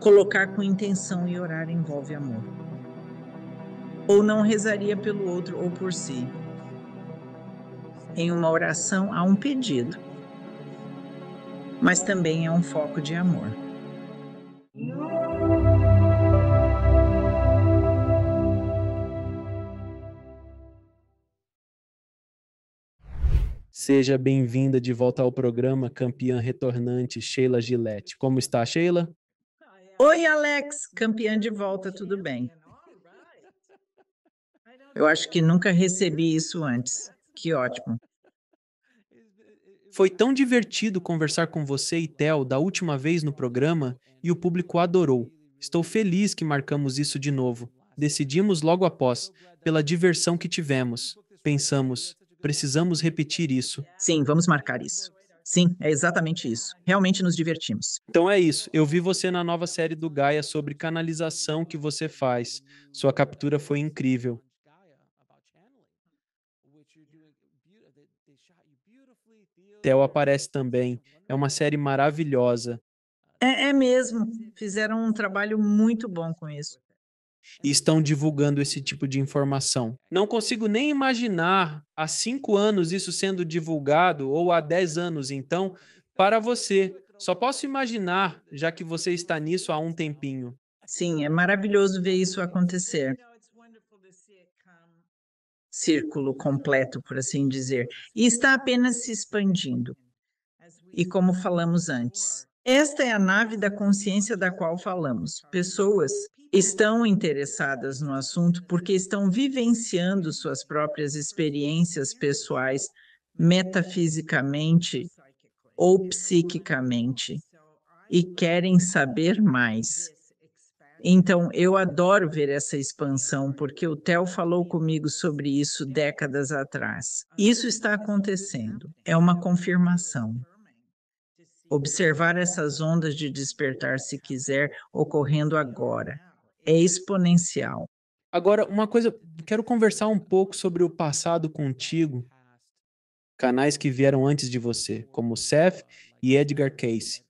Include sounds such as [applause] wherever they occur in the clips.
Colocar com intenção e orar envolve amor. Ou não rezaria pelo outro ou por si. Em uma oração há um pedido, mas também é um foco de amor. Seja bem-vinda de volta ao programa campeã retornante Sheila Gillette. Como está, Sheila? Oi, Alex, campeã de volta, tudo bem? Eu acho que nunca recebi isso antes. Que ótimo. Foi tão divertido conversar com você e Tel da última vez no programa e o público adorou. Estou feliz que marcamos isso de novo. Decidimos logo após, pela diversão que tivemos. Pensamos, precisamos repetir isso. Sim, vamos marcar isso. Sim, é exatamente isso. Realmente nos divertimos. Então é isso. Eu vi você na nova série do Gaia sobre canalização que você faz. Sua captura foi incrível. Theo aparece também. É uma série maravilhosa. É, é, mesmo. Fizeram um trabalho muito bom com isso e estão divulgando esse tipo de informação. Não consigo nem imaginar há cinco anos isso sendo divulgado, ou há dez anos, então, para você. Só posso imaginar, já que você está nisso há um tempinho. Sim, é maravilhoso ver isso acontecer. Círculo completo, por assim dizer. E está apenas se expandindo. E como falamos antes, esta é a nave da consciência da qual falamos. Pessoas estão interessadas no assunto porque estão vivenciando suas próprias experiências pessoais metafisicamente ou psiquicamente e querem saber mais. Então, eu adoro ver essa expansão, porque o Theo falou comigo sobre isso décadas atrás. Isso está acontecendo, é uma confirmação. Observar essas ondas de despertar, se quiser, ocorrendo agora. É exponencial. Agora, uma coisa, quero conversar um pouco sobre o passado contigo. Canais que vieram antes de você, como Seth e Edgar Cayce.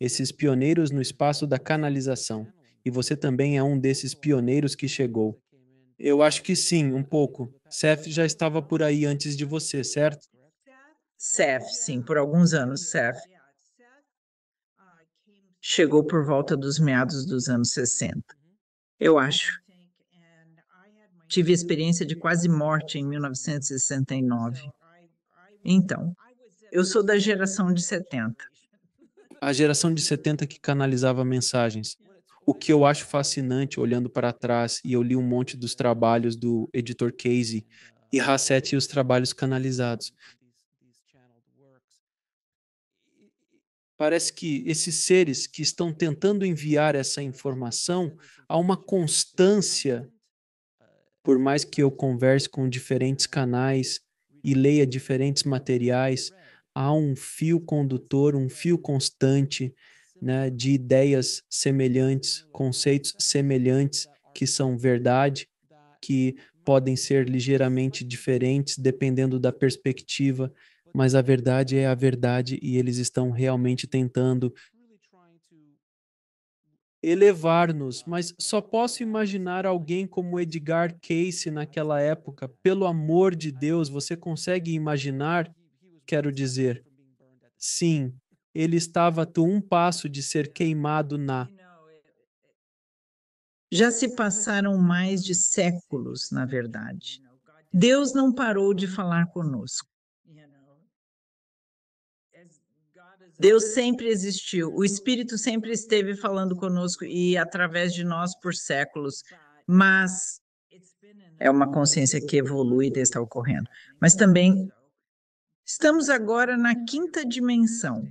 Esses pioneiros no espaço da canalização. E você também é um desses pioneiros que chegou. Eu acho que sim, um pouco. Seth já estava por aí antes de você, certo? Seth, sim, por alguns anos, Seth. Chegou por volta dos meados dos anos 60, eu acho. Tive a experiência de quase morte em 1969. Então, eu sou da geração de 70. A geração de 70 que canalizava mensagens. O que eu acho fascinante olhando para trás, e eu li um monte dos trabalhos do editor Casey, e Hassett e os trabalhos canalizados. Parece que esses seres que estão tentando enviar essa informação há uma constância, por mais que eu converse com diferentes canais e leia diferentes materiais, há um fio condutor, um fio constante né, de ideias semelhantes, conceitos semelhantes que são verdade, que podem ser ligeiramente diferentes dependendo da perspectiva mas a verdade é a verdade e eles estão realmente tentando elevar-nos, mas só posso imaginar alguém como Edgar Cayce naquela época. Pelo amor de Deus, você consegue imaginar? Quero dizer, sim, ele estava a um passo de ser queimado na. Já se passaram mais de séculos, na verdade. Deus não parou de falar conosco. Deus sempre existiu, o Espírito sempre esteve falando conosco e através de nós por séculos, mas é uma consciência que evolui e está ocorrendo. Mas também estamos agora na quinta dimensão,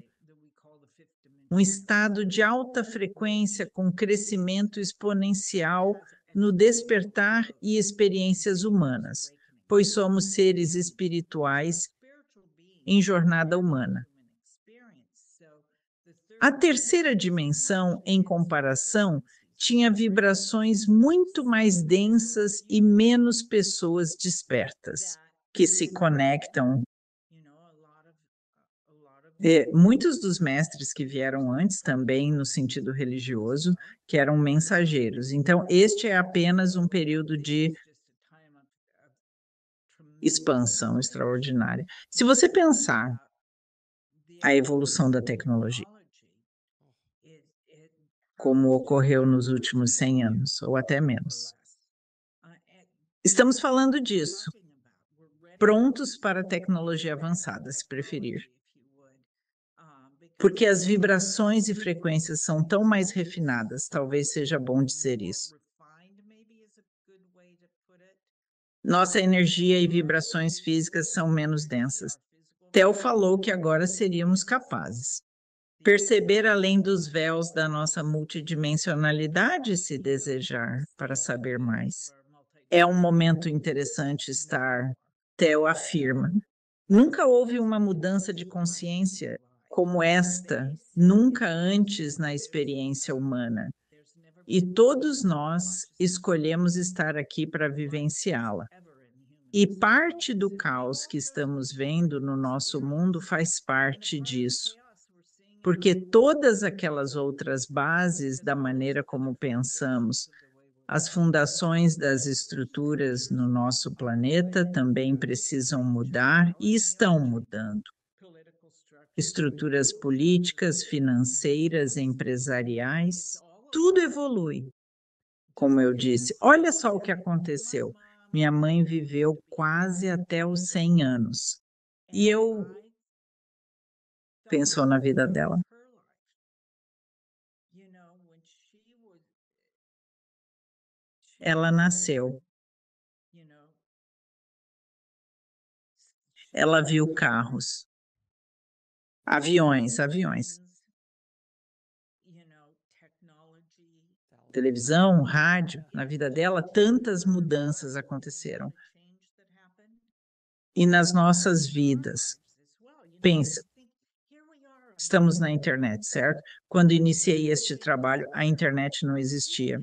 um estado de alta frequência com crescimento exponencial no despertar e experiências humanas, pois somos seres espirituais em jornada humana. A terceira dimensão, em comparação, tinha vibrações muito mais densas e menos pessoas despertas que se conectam. É, muitos dos mestres que vieram antes também no sentido religioso, que eram mensageiros. Então, este é apenas um período de expansão extraordinária. Se você pensar a evolução da tecnologia, como ocorreu nos últimos 100 anos, ou até menos. Estamos falando disso, prontos para a tecnologia avançada, se preferir. Porque as vibrações e frequências são tão mais refinadas, talvez seja bom dizer isso. Nossa energia e vibrações físicas são menos densas. Theo falou que agora seríamos capazes perceber além dos véus da nossa multidimensionalidade, se desejar, para saber mais. É um momento interessante estar, Theo afirma. Nunca houve uma mudança de consciência como esta, nunca antes na experiência humana. E todos nós escolhemos estar aqui para vivenciá-la. E parte do caos que estamos vendo no nosso mundo faz parte disso porque todas aquelas outras bases da maneira como pensamos, as fundações das estruturas no nosso planeta também precisam mudar e estão mudando. Estruturas políticas, financeiras, empresariais, tudo evolui. Como eu disse, olha só o que aconteceu. Minha mãe viveu quase até os 100 anos. E eu pensou na vida dela. Ela nasceu. Ela viu carros, aviões, aviões, televisão, rádio, na vida dela, tantas mudanças aconteceram. E nas nossas vidas. Pensa, Estamos na internet, certo? Quando iniciei este trabalho, a internet não existia.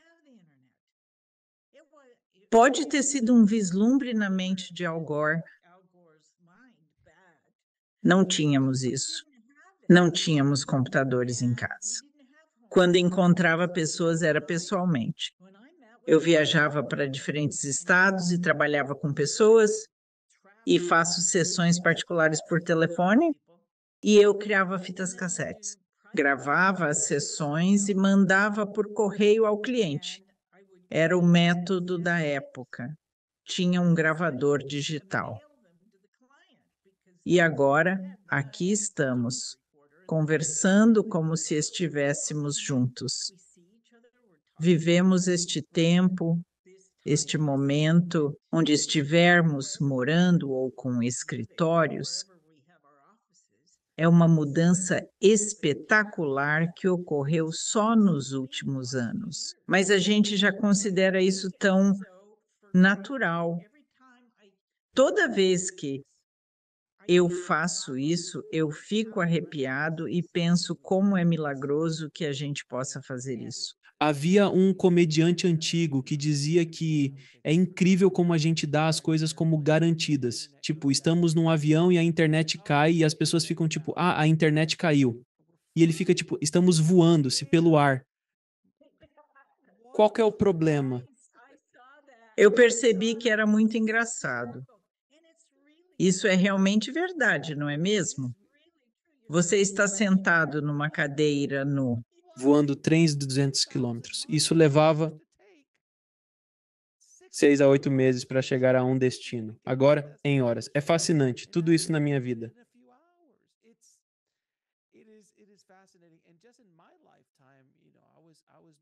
Pode ter sido um vislumbre na mente de Al Gore. Não tínhamos isso. Não tínhamos computadores em casa. Quando encontrava pessoas, era pessoalmente. Eu viajava para diferentes estados e trabalhava com pessoas e faço sessões particulares por telefone e eu criava fitas cassetes, Gravava as sessões e mandava por correio ao cliente. Era o método da época. Tinha um gravador digital. E agora, aqui estamos, conversando como se estivéssemos juntos. Vivemos este tempo, este momento, onde estivermos morando ou com escritórios, é uma mudança espetacular que ocorreu só nos últimos anos, mas a gente já considera isso tão natural. Toda vez que eu faço isso, eu fico arrepiado e penso como é milagroso que a gente possa fazer isso. Havia um comediante antigo que dizia que é incrível como a gente dá as coisas como garantidas. Tipo, estamos num avião e a internet cai e as pessoas ficam tipo, ah, a internet caiu. E ele fica tipo, estamos voando, se pelo ar. Qual que é o problema? Eu percebi que era muito engraçado. Isso é realmente verdade, não é mesmo? Você está sentado numa cadeira no voando trens de 200 quilômetros. Isso levava seis a oito meses para chegar a um destino. Agora, em horas. É fascinante. Tudo isso na minha vida.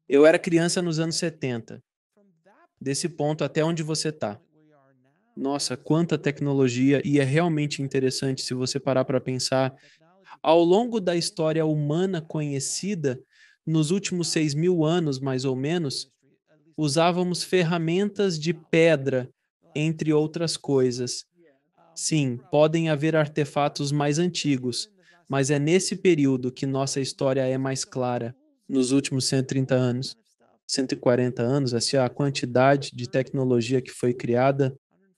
Eu era criança nos anos 70. Desse ponto até onde você está. Nossa, quanta tecnologia! E é realmente interessante se você parar para pensar. Ao longo da história humana conhecida, nos últimos seis mil anos, mais ou menos, usávamos ferramentas de pedra, entre outras coisas. Sim, podem haver artefatos mais antigos, mas é nesse período que nossa história é mais clara, nos últimos 130 anos. 140 anos, assim, a quantidade de tecnologia que foi criada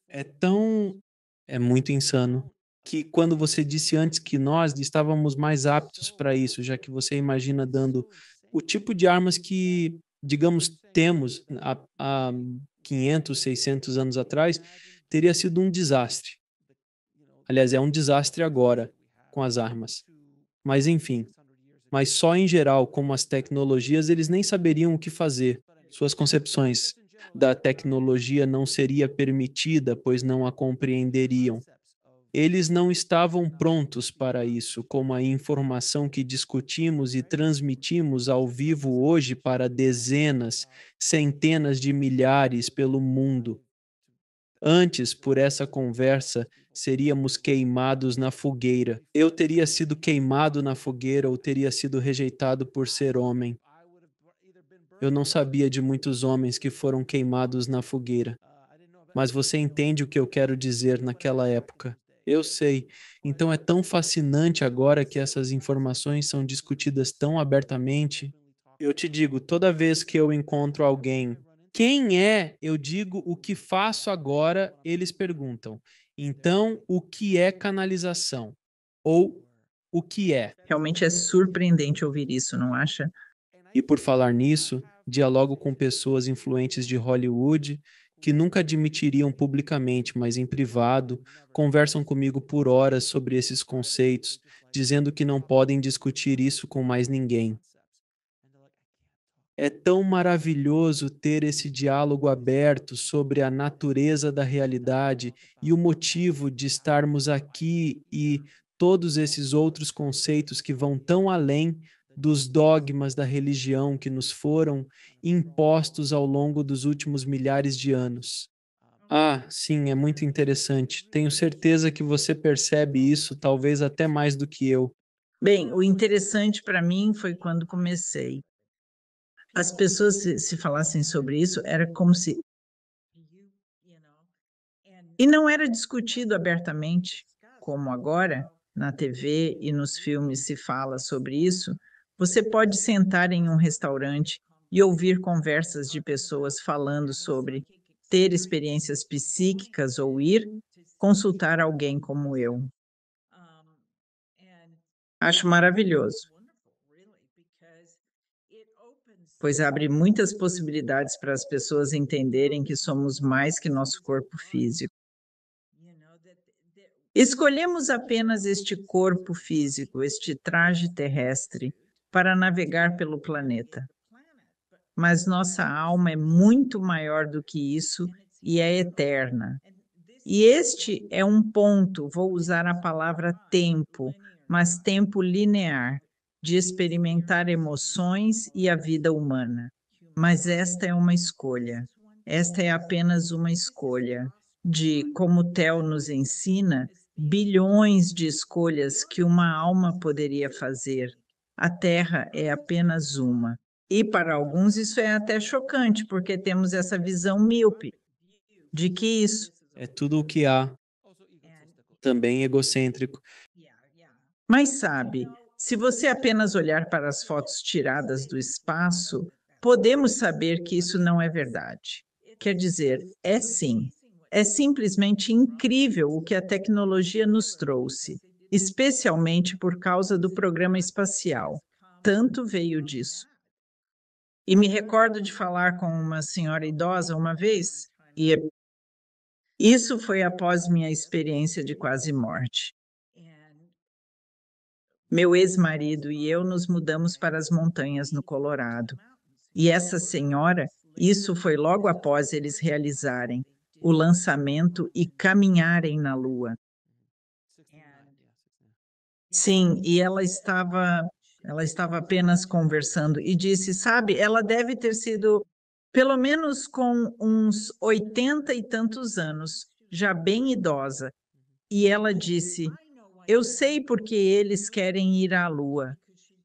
é tão. é muito insano. Que quando você disse antes que nós estávamos mais aptos para isso, já que você imagina dando o tipo de armas que, digamos, temos há, há 500, 600 anos atrás, teria sido um desastre. Aliás, é um desastre agora com as armas. Mas enfim, mas só em geral, como as tecnologias, eles nem saberiam o que fazer. Suas concepções da tecnologia não seria permitida, pois não a compreenderiam eles não estavam prontos para isso, como a informação que discutimos e transmitimos ao vivo hoje para dezenas, centenas de milhares pelo mundo. Antes, por essa conversa, seríamos queimados na fogueira. Eu teria sido queimado na fogueira ou teria sido rejeitado por ser homem. Eu não sabia de muitos homens que foram queimados na fogueira. Mas você entende o que eu quero dizer naquela época. Eu sei. Então é tão fascinante agora que essas informações são discutidas tão abertamente. Eu te digo, toda vez que eu encontro alguém, quem é? Eu digo o que faço agora, eles perguntam. Então, o que é canalização? Ou o que é? Realmente é surpreendente ouvir isso, não acha? E por falar nisso, dialogo com pessoas influentes de Hollywood que nunca admitiriam publicamente, mas em privado, conversam comigo por horas sobre esses conceitos, dizendo que não podem discutir isso com mais ninguém. É tão maravilhoso ter esse diálogo aberto sobre a natureza da realidade e o motivo de estarmos aqui e todos esses outros conceitos que vão tão além dos dogmas da religião que nos foram impostos ao longo dos últimos milhares de anos. Ah, sim, é muito interessante. Tenho certeza que você percebe isso, talvez até mais do que eu. Bem, o interessante para mim foi quando comecei. As pessoas, se, falassem sobre isso, era como se. E não era discutido abertamente, como agora, na TV e nos filmes se fala sobre isso, você pode sentar em um restaurante e ouvir conversas de pessoas falando sobre ter experiências psíquicas ou ir consultar alguém como eu. Acho maravilhoso, pois abre muitas possibilidades para as pessoas entenderem que somos mais que nosso corpo físico. Escolhemos apenas este corpo físico, este traje terrestre, para navegar pelo planeta. Mas nossa alma é muito maior do que isso e é eterna. E este é um ponto, vou usar a palavra tempo, mas tempo linear, de experimentar emoções e a vida humana. Mas esta é uma escolha. Esta é apenas uma escolha de, como Theo nos ensina, bilhões de escolhas que uma alma poderia fazer a Terra é apenas uma. E para alguns isso é até chocante, porque temos essa visão míope de que isso é tudo o que há. Também egocêntrico. Mas sabe, se você apenas olhar para as fotos tiradas do espaço, podemos saber que isso não é verdade. Quer dizer, é sim. É simplesmente incrível o que a tecnologia nos trouxe especialmente por causa do programa espacial. Tanto veio disso. E me recordo de falar com uma senhora idosa uma vez, e isso foi após minha experiência de quase morte. Meu ex-marido e eu nos mudamos para as montanhas no Colorado. E essa senhora, isso foi logo após eles realizarem o lançamento e caminharem na Lua. Sim, e ela uhum. estava, ela estava apenas conversando e disse, sabe, ela deve ter sido pelo menos com uns oitenta e tantos anos, já bem idosa. E ela disse: Eu sei porque eles querem ir à Lua.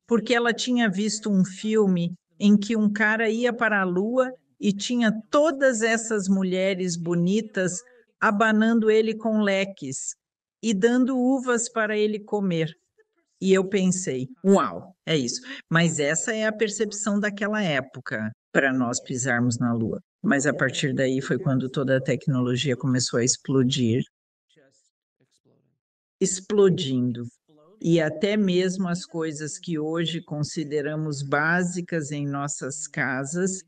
Porque ela tinha visto um filme em que um cara ia para a Lua e tinha todas essas mulheres bonitas abanando ele com leques e dando uvas para ele comer. E eu pensei, uau, é isso. Mas essa é a percepção daquela época para nós pisarmos na Lua. Mas a partir daí foi quando toda a tecnologia começou a explodir explodindo. E até mesmo as coisas que hoje consideramos básicas em nossas casas,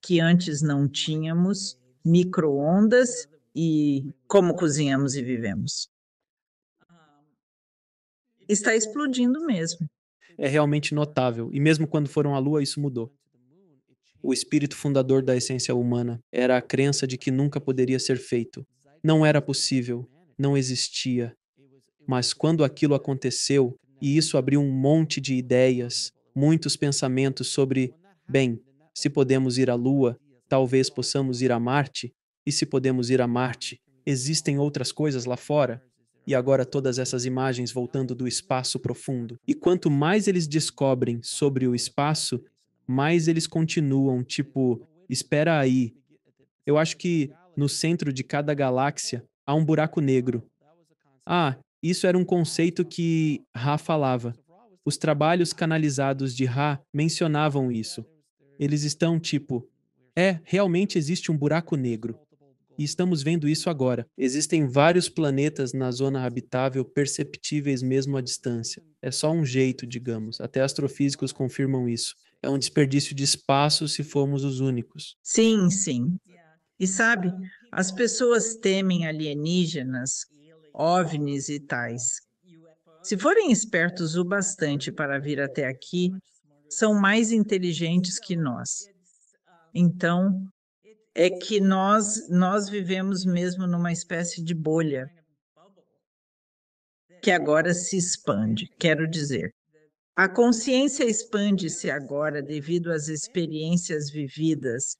que antes não tínhamos, microondas e como cozinhamos e vivemos está explodindo mesmo. É realmente notável. E mesmo quando foram à Lua, isso mudou. O espírito fundador da essência humana era a crença de que nunca poderia ser feito. Não era possível, não existia. Mas quando aquilo aconteceu, e isso abriu um monte de ideias, muitos pensamentos sobre, bem, se podemos ir à Lua, talvez possamos ir a Marte, e se podemos ir a Marte, existem outras coisas lá fora? e agora todas essas imagens voltando do espaço profundo. E quanto mais eles descobrem sobre o espaço, mais eles continuam, tipo, espera aí. Eu acho que no centro de cada galáxia há um buraco negro. Ah, isso era um conceito que Ra falava. Os trabalhos canalizados de Ra mencionavam isso. Eles estão tipo, é, realmente existe um buraco negro e estamos vendo isso agora. Existem vários planetas na zona habitável perceptíveis mesmo à distância. É só um jeito, digamos. Até astrofísicos confirmam isso. É um desperdício de espaço se formos os únicos. Sim, sim. E sabe, as pessoas temem alienígenas, OVNIs e tais. Se forem espertos o bastante para vir até aqui, são mais inteligentes que nós. Então, é que nós, nós vivemos mesmo numa espécie de bolha que agora se expande. Quero dizer, a consciência expande-se agora devido às experiências vividas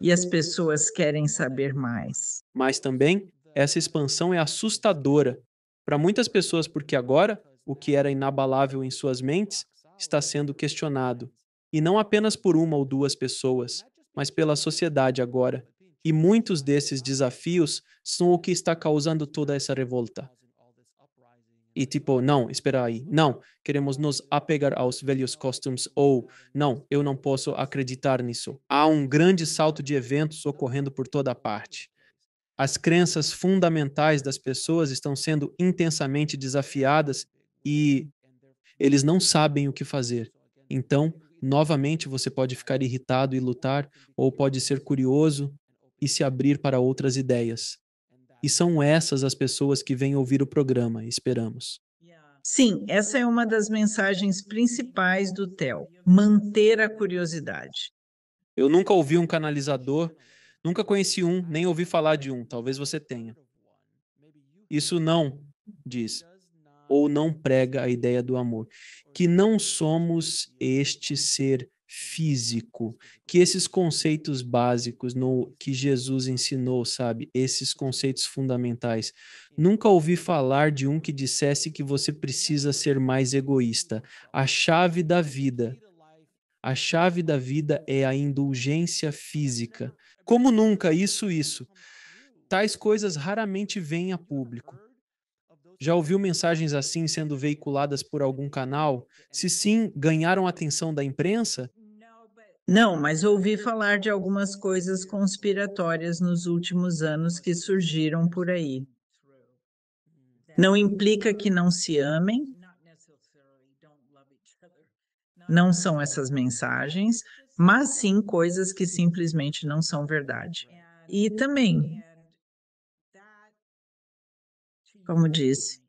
e as pessoas querem saber mais. Mas também, essa expansão é assustadora para muitas pessoas, porque agora o que era inabalável em suas mentes está sendo questionado, e não apenas por uma ou duas pessoas, mas pela sociedade agora. E muitos desses desafios são o que está causando toda essa revolta. E tipo, não, espera aí, não, queremos nos apegar aos velhos costumes, ou não, eu não posso acreditar nisso. Há um grande salto de eventos ocorrendo por toda parte. As crenças fundamentais das pessoas estão sendo intensamente desafiadas e eles não sabem o que fazer. Então, Novamente você pode ficar irritado e lutar, ou pode ser curioso e se abrir para outras ideias. E são essas as pessoas que vêm ouvir o programa, esperamos. Sim, essa é uma das mensagens principais do TEL: manter a curiosidade. Eu nunca ouvi um canalizador, nunca conheci um, nem ouvi falar de um, talvez você tenha. Isso não, diz ou não prega a ideia do amor, que não somos este ser físico, que esses conceitos básicos no que Jesus ensinou, sabe, esses conceitos fundamentais. Nunca ouvi falar de um que dissesse que você precisa ser mais egoísta. A chave da vida, a chave da vida é a indulgência física. Como nunca, isso, isso. Tais coisas raramente vêm a público. Já ouviu mensagens assim sendo veiculadas por algum canal? Se sim, ganharam atenção da imprensa? Não, mas ouvi falar de algumas coisas conspiratórias nos últimos anos que surgiram por aí. Não implica que não se amem. Não são essas mensagens, mas sim coisas que simplesmente não são verdade. E também como disse.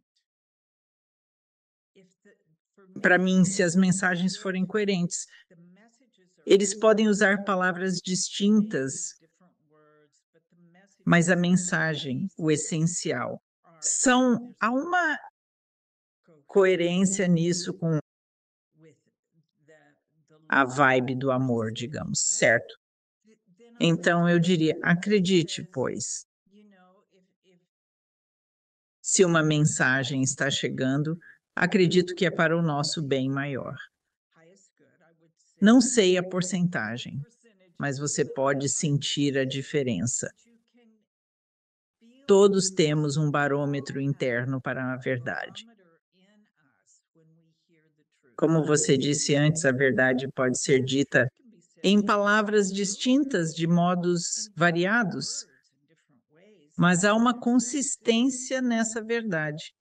Para mim, se as mensagens forem coerentes, eles podem usar palavras distintas, mas a mensagem, o essencial, são há uma coerência nisso com a vibe do amor, digamos, certo? Então eu diria, acredite, pois, se uma mensagem está chegando, acredito que é para o nosso bem maior. Não sei a porcentagem, mas você pode sentir a diferença. Todos temos um barômetro interno para a verdade. Como você disse antes, a verdade pode ser dita em palavras distintas, de modos variados, mas há uma consistência nessa verdade.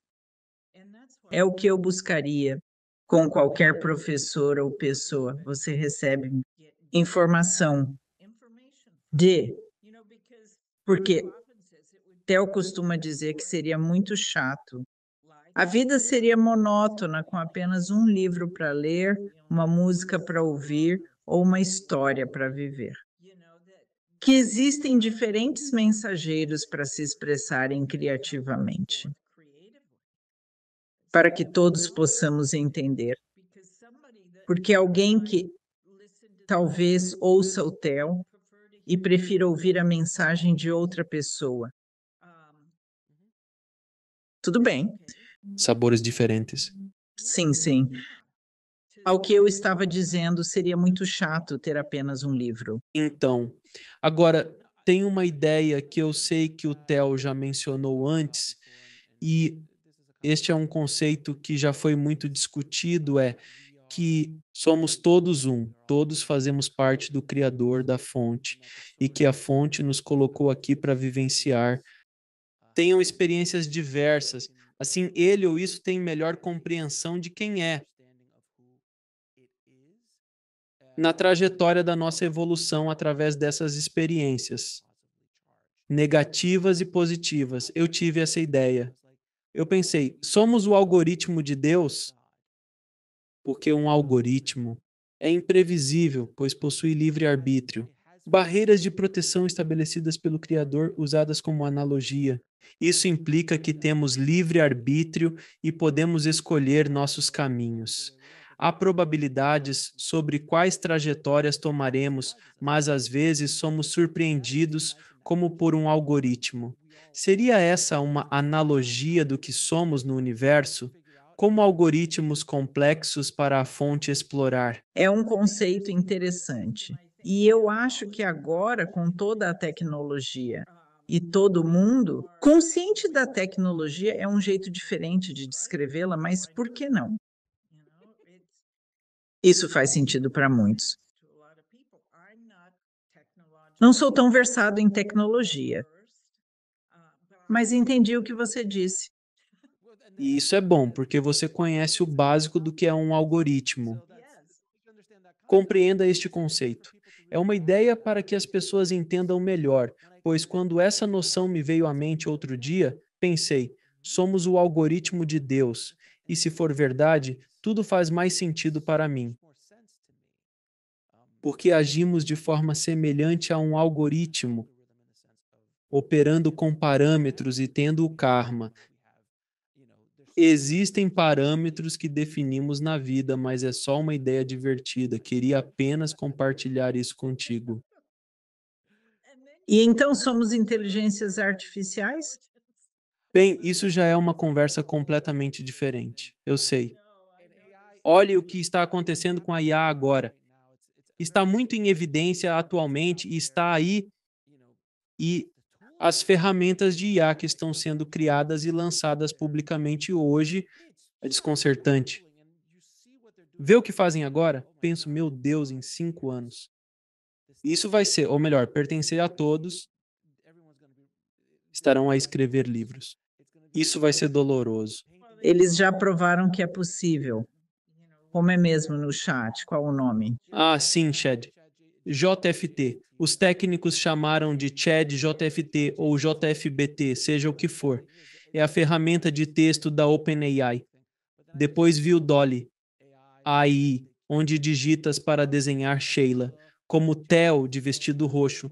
É o que eu buscaria com qualquer professor ou pessoa. Você recebe informação de. Porque Theo costuma dizer que seria muito chato. A vida seria monótona com apenas um livro para ler, uma música para ouvir ou uma história para viver que existem diferentes mensageiros para se expressarem criativamente, para que todos possamos entender. Porque alguém que talvez ouça o TEL e prefira ouvir a mensagem de outra pessoa. Tudo bem. Sabores diferentes. Sim, sim ao que eu estava dizendo, seria muito chato ter apenas um livro. Então, agora, tem uma ideia que eu sei que o Theo já mencionou antes, e este é um conceito que já foi muito discutido, é que somos todos um, todos fazemos parte do Criador, da fonte, e que a fonte nos colocou aqui para vivenciar. Tenham experiências diversas, assim ele ou isso tem melhor compreensão de quem é na trajetória da nossa evolução através dessas experiências, negativas e positivas. Eu tive essa ideia. Eu pensei, somos o algoritmo de Deus? Porque um algoritmo é imprevisível, pois possui livre-arbítrio. Barreiras de proteção estabelecidas pelo Criador usadas como analogia. Isso implica que temos livre-arbítrio e podemos escolher nossos caminhos. Há probabilidades sobre quais trajetórias tomaremos, mas às vezes somos surpreendidos como por um algoritmo. Seria essa uma analogia do que somos no universo? Como algoritmos complexos para a fonte explorar? É um conceito interessante. E eu acho que agora, com toda a tecnologia, e todo mundo, consciente da tecnologia é um jeito diferente de descrevê-la, mas por que não? Isso faz sentido para muitos. Não sou tão versado em tecnologia, mas entendi o que você disse. E isso é bom, porque você conhece o básico do que é um algoritmo. Compreenda este conceito. É uma ideia para que as pessoas entendam melhor, pois quando essa noção me veio à mente outro dia, pensei: somos o algoritmo de Deus. E se for verdade, tudo faz mais sentido para mim. Porque uhum. agimos de forma semelhante a um algoritmo, operando com parâmetros e tendo o karma. Existem parâmetros que definimos na vida, mas é só uma ideia divertida. Queria apenas compartilhar isso contigo. E então somos inteligências artificiais? Bem, isso já é uma conversa completamente diferente. Eu sei. Olhe o que está acontecendo com a IA agora. Está muito em evidência atualmente e está aí e as ferramentas de IA que estão sendo criadas e lançadas publicamente hoje é desconcertante. Vê o que fazem agora? Penso, meu Deus, em cinco anos. Isso vai ser, ou melhor, pertencer a todos, estarão a escrever livros. Isso vai ser doloroso. Eles já provaram que é possível como é mesmo no chat, qual o nome? Ah, sim, Chad. JFT. Os técnicos chamaram de Chad JFT ou JFBT, seja o que for. É a ferramenta de texto da OpenAI. Depois viu Dolly, AI, onde digitas para desenhar Sheila, como Theo de vestido roxo,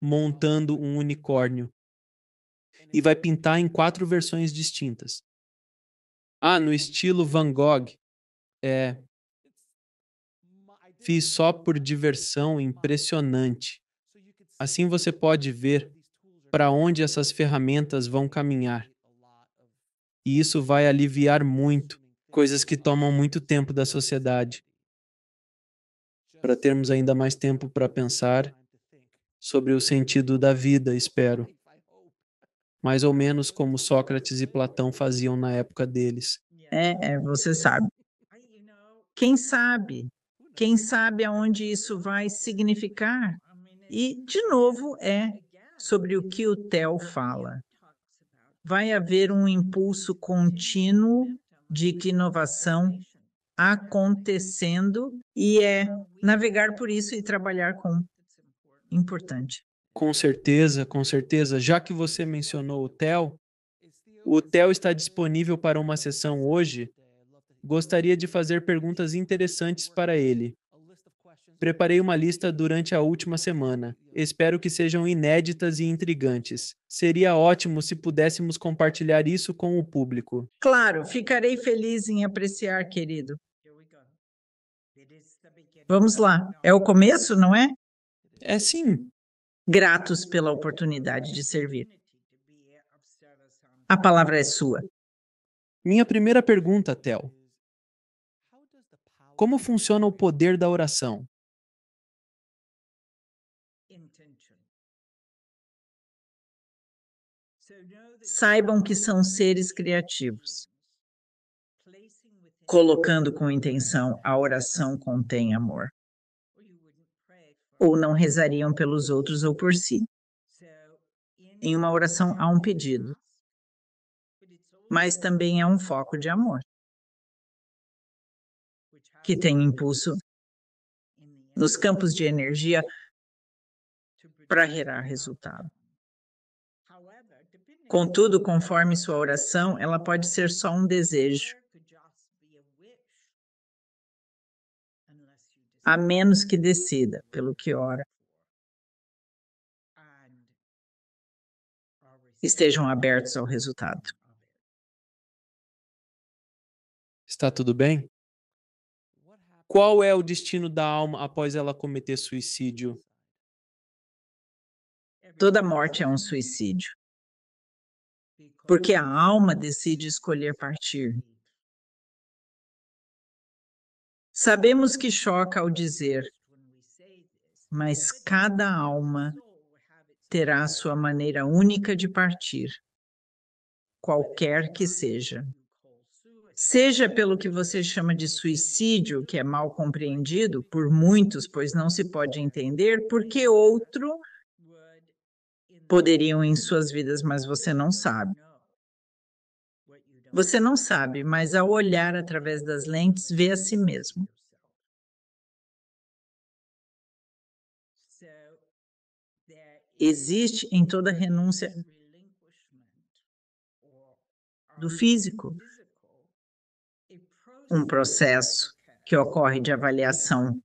montando um unicórnio. E vai pintar em quatro versões distintas. Ah, no estilo Van Gogh, é. Fiz só por diversão impressionante. Assim você pode ver para onde essas ferramentas vão caminhar. E isso vai aliviar muito coisas que tomam muito tempo da sociedade. Para termos ainda mais tempo para pensar sobre o sentido da vida, espero. Mais ou menos como Sócrates e Platão faziam na época deles. É, é, você sabe. Quem sabe? Quem sabe aonde isso vai significar? E, de novo, é sobre o que o Theo fala. Vai haver um impulso contínuo de inovação acontecendo e é navegar por isso e trabalhar com importante. Com certeza, com certeza. Já que você mencionou o TEL, o TEL está disponível para uma sessão hoje Gostaria de fazer perguntas interessantes para ele. Preparei uma lista durante a última semana. Espero que sejam inéditas e intrigantes. Seria ótimo se pudéssemos compartilhar isso com o público. Claro, ficarei feliz em apreciar, querido. Vamos lá. É o começo, não é? É sim. Gratos pela oportunidade de servir. A palavra é sua. Minha primeira pergunta, Tel. Como funciona o poder da oração? Saibam que são seres criativos. Colocando com intenção, a oração contém amor. Ou não rezariam pelos outros ou por si. Em uma oração há um pedido, mas também é um foco de amor que tem impulso nos campos de energia para gerar resultado. Contudo, conforme sua oração, ela pode ser só um desejo, a menos que decida pelo que ora. Estejam abertos ao resultado. Está tudo bem? Qual é o destino da alma após ela cometer suicídio? É Toda morte é um suicídio. Porque a alma decide escolher partir. Sabemos que choca ao dizer, mas cada alma terá sua maneira única de partir, qualquer que seja seja pelo que você chama de suicídio, que é mal compreendido por muitos, pois não se pode entender, porque outro poderiam em suas vidas, mas você não sabe. Você não sabe, mas ao olhar através das lentes, vê a si mesmo. Existe em toda renúncia do físico um processo que ocorre de avaliação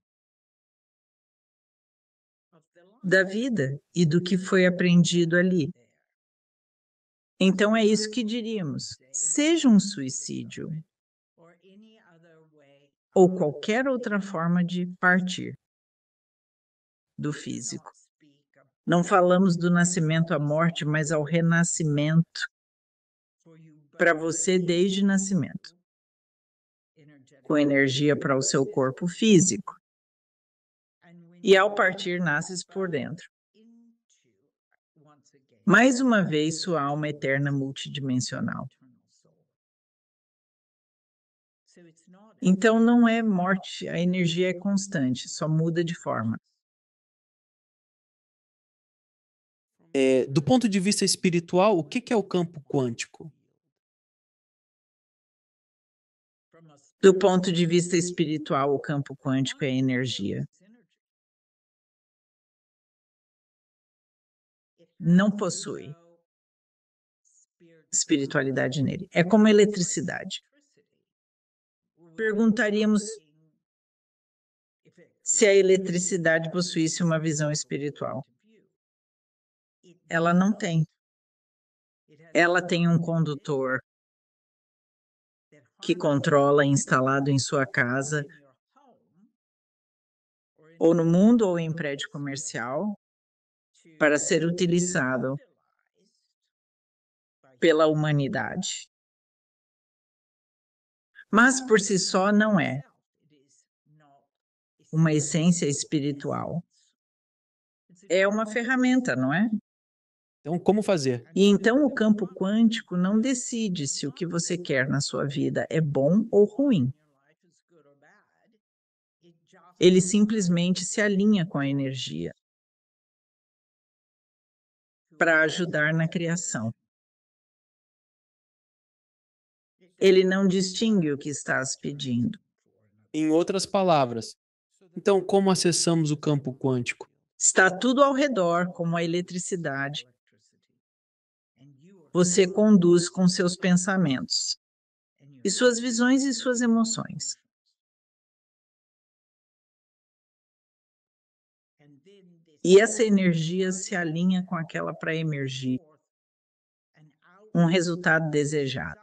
da vida e do que foi aprendido ali. Então é isso que diríamos: seja um suicídio ou qualquer outra forma de partir do físico. Não falamos do nascimento à morte, mas ao renascimento para você desde nascimento com energia para o seu corpo físico. E ao partir, nasces por dentro. Mais uma vez, sua alma eterna multidimensional. Então, não é morte, a energia é constante, só muda de forma. É, do ponto de vista espiritual, o que, que é o campo quântico? Do ponto de vista espiritual, o campo quântico é energia. Não possui espiritualidade nele. É como eletricidade. Perguntaríamos se a eletricidade possuísse uma visão espiritual. Ela não tem. Ela tem um condutor que controla instalado em sua casa, ou no mundo ou em prédio comercial, para ser utilizado pela humanidade. Mas por si só não é uma essência espiritual. É uma ferramenta, não é? Então, como fazer? E então o campo quântico não decide se o que você quer na sua vida é bom ou ruim. Ele simplesmente se alinha com a energia para ajudar na criação. Ele não distingue o que estás pedindo. Em outras palavras, então como acessamos o campo quântico? Está tudo ao redor, como a eletricidade, você conduz com seus pensamentos, e suas visões e suas emoções. E essa energia se alinha com aquela para emergir um resultado desejado.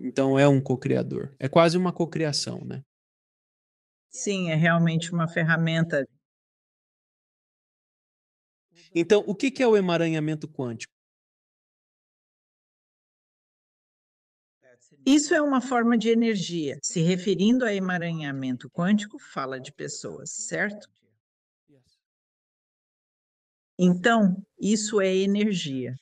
Então é um co-criador. É quase uma co-criação, né? Sim, é realmente uma ferramenta então, o que é o emaranhamento quântico? É, isso é uma forma de energia. Se referindo a emaranhamento quântico, fala de pessoas, certo? Então, isso é energia,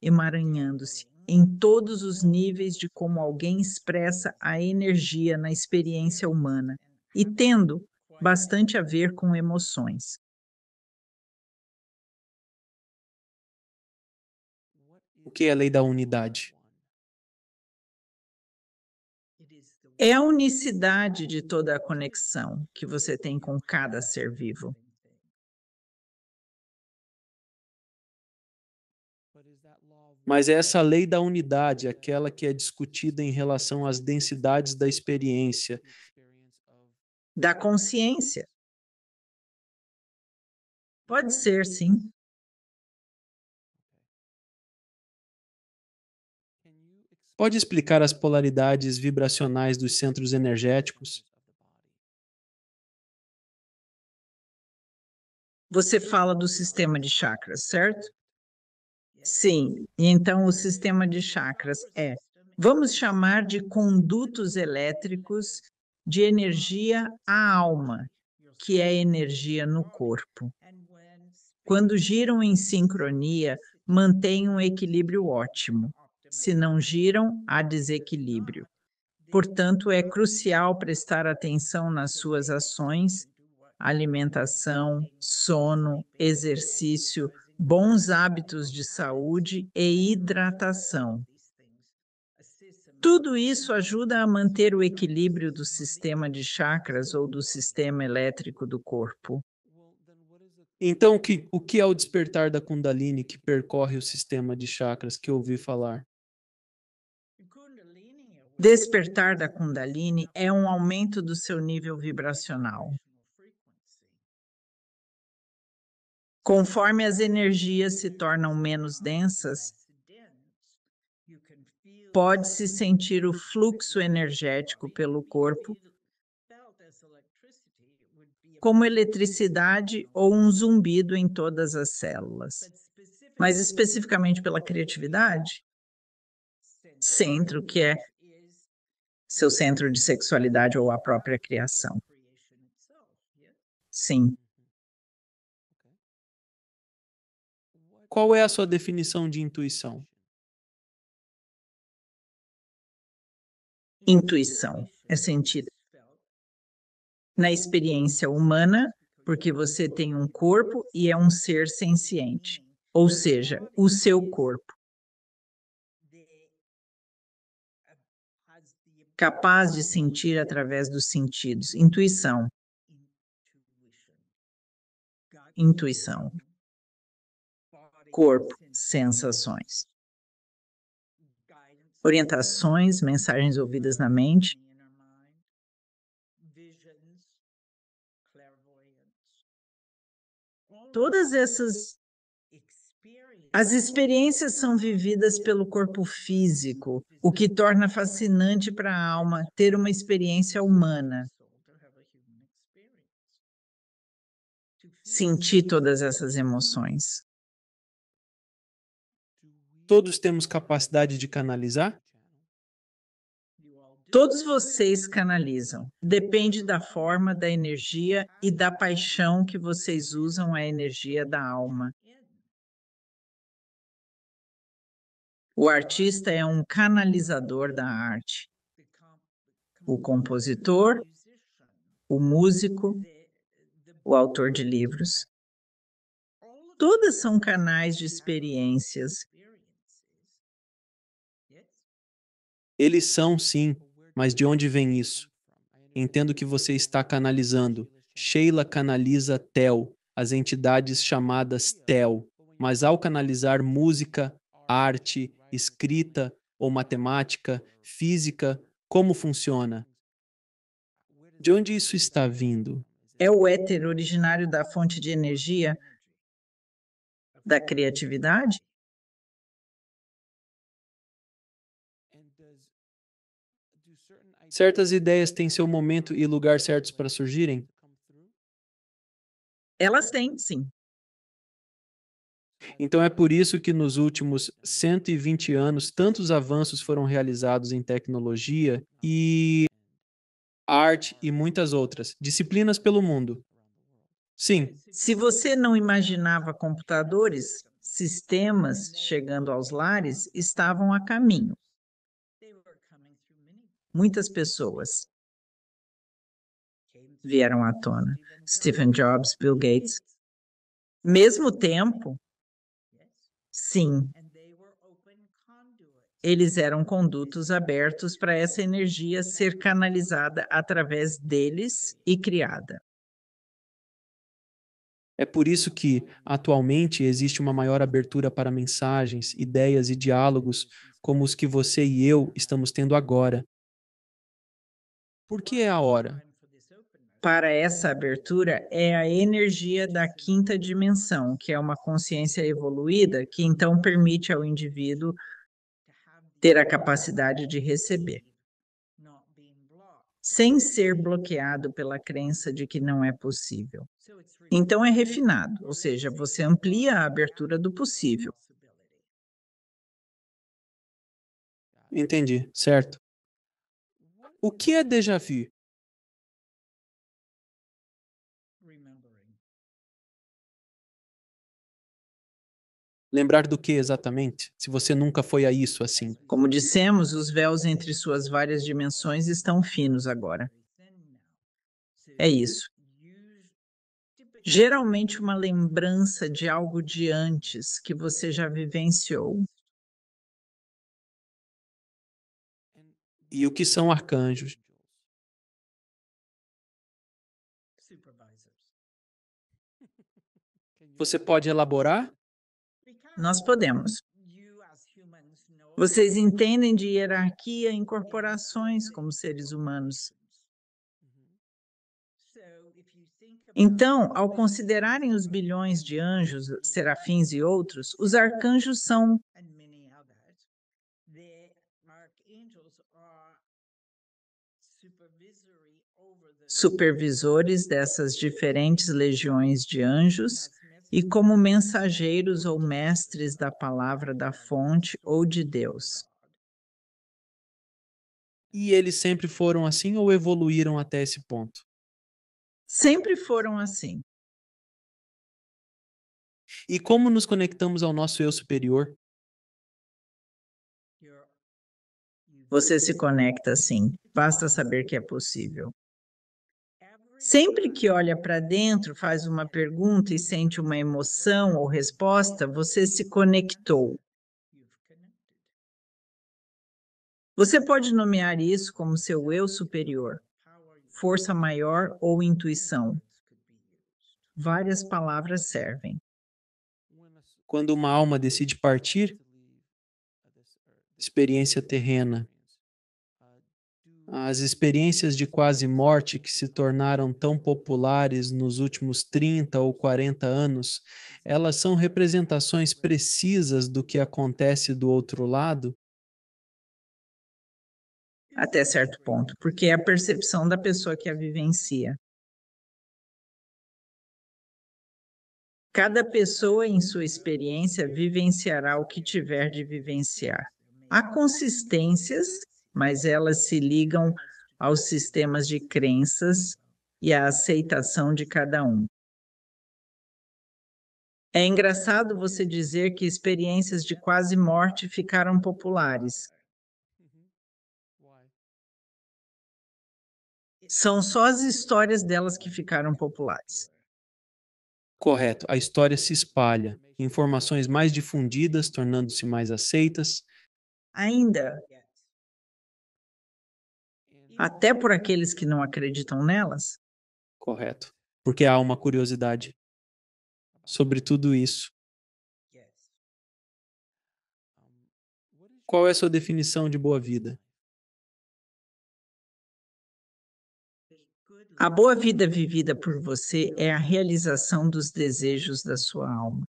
emaranhando-se em todos os níveis de como alguém expressa a energia na experiência humana e tendo bastante a ver com emoções. O que é a lei da unidade? É a unicidade de toda a conexão que você tem com cada ser vivo. Mas é essa lei da unidade, aquela que é discutida em relação às densidades da experiência, da consciência. Pode ser, sim. Pode explicar as polaridades vibracionais dos centros energéticos? Você fala do sistema de chakras, certo? Sim, então o sistema de chakras é, vamos chamar de condutos elétricos de energia à alma, que é energia no corpo. Quando giram em sincronia, mantêm um equilíbrio ótimo. Se não giram, há desequilíbrio. Portanto, é crucial prestar atenção nas suas ações, alimentação, sono, exercício, bons hábitos de saúde e hidratação. Tudo isso ajuda a manter o equilíbrio do sistema de chakras ou do sistema elétrico do corpo. Então, o que, é o despertar da Kundalini que percorre o sistema de chakras que ouvi falar? despertar da Kundalini é um aumento do seu nível vibracional. Conforme as energias se tornam menos densas, pode-se sentir o fluxo energético pelo corpo, como eletricidade ou um zumbido em todas as células. Mas especificamente pela criatividade, centro, que é seu centro de sexualidade ou a própria criação. Sim. Qual é a sua definição de intuição? Intuição é sentido na experiência humana, porque você tem um corpo e é um ser senciente, ou seja, o seu corpo. capaz de sentir através dos sentidos. Intuição. Intuição. Corpo, sensações. Orientações, mensagens ouvidas na mente. Todas essas as experiências são vividas pelo corpo físico, o que torna fascinante para a alma ter uma experiência humana. Sentir todas essas emoções. Todos temos capacidade de canalizar? Todos vocês canalizam. Depende da forma, da energia e da paixão que vocês usam a energia da alma. O artista é um canalizador da arte. O compositor, o músico, o autor de livros. Todas são canais de experiências. Eles são, sim, mas de onde vem isso? Entendo que você está canalizando. Sheila canaliza Tel, as entidades chamadas Tel, mas ao canalizar música, arte, escrita ou matemática, física, como funciona? De onde isso está vindo? É o éter originário da fonte de energia da criatividade? Certas ideias têm seu momento e lugar certos para surgirem? Elas têm, sim. Então é por isso que nos últimos 120 anos tantos avanços foram realizados em tecnologia e arte e muitas outras disciplinas pelo mundo. Sim. Se você não imaginava computadores, sistemas chegando aos lares estavam a caminho. Muitas pessoas vieram à tona. Stephen Jobs, Bill Gates. Mesmo tempo, Sim, eles eram condutos abertos para essa energia ser canalizada através deles e criada. É por isso que, atualmente, existe uma maior abertura para mensagens, ideias e diálogos como os que você e eu estamos tendo agora. Por que é a hora? para essa abertura é a energia da quinta dimensão, que é uma consciência evoluída, que então permite ao indivíduo ter a capacidade de receber. Sem ser bloqueado pela crença de que não é possível. Então é refinado, ou seja, você amplia a abertura do possível. Entendi, certo. O que é déjà vu? Lembrar do que exatamente, se você nunca foi a isso assim? Como dissemos, os véus entre suas várias dimensões estão finos agora. É isso. Geralmente, uma lembrança de algo de antes que você já vivenciou. E o que são arcanjos? Você pode elaborar? Nós podemos. Vocês entendem de hierarquia em corporações como seres humanos. Então, ao considerarem os bilhões de anjos, serafins e outros, os arcanjos são supervisores dessas diferentes legiões de anjos e uhum. como mensageiros ou mestres da palavra da fonte ou de Deus. E eles sempre foram assim ou evoluíram até esse ponto? Sempre foram assim. E como nos conectamos ao nosso eu superior? Você se conecta assim. Basta saber que é possível. Sempre que olha para dentro, faz uma pergunta e sente uma emoção ou resposta, você se conectou. Você pode nomear isso como seu eu superior, força maior ou intuição. Várias palavras servem. Quando uma alma decide partir, experiência terrena, as experiências de quase morte que se tornaram tão populares nos últimos 30 ou 40 anos, elas são representações precisas do que acontece do outro lado? Até certo ponto, porque é a percepção da pessoa que a vivencia. Cada pessoa, em sua experiência, vivenciará o que tiver de vivenciar. Há consistências mas elas se ligam aos sistemas de crenças e à aceitação de cada um. É engraçado você dizer que experiências de quase morte ficaram populares. São só as histórias delas que ficaram populares. Correto, a história se espalha, informações mais difundidas, tornando-se mais aceitas. Ainda até por aqueles que não acreditam nelas? Correto. Porque há uma curiosidade sobre tudo isso. Qual é a sua definição de boa vida? A boa vida vivida por você é a realização dos desejos da sua alma.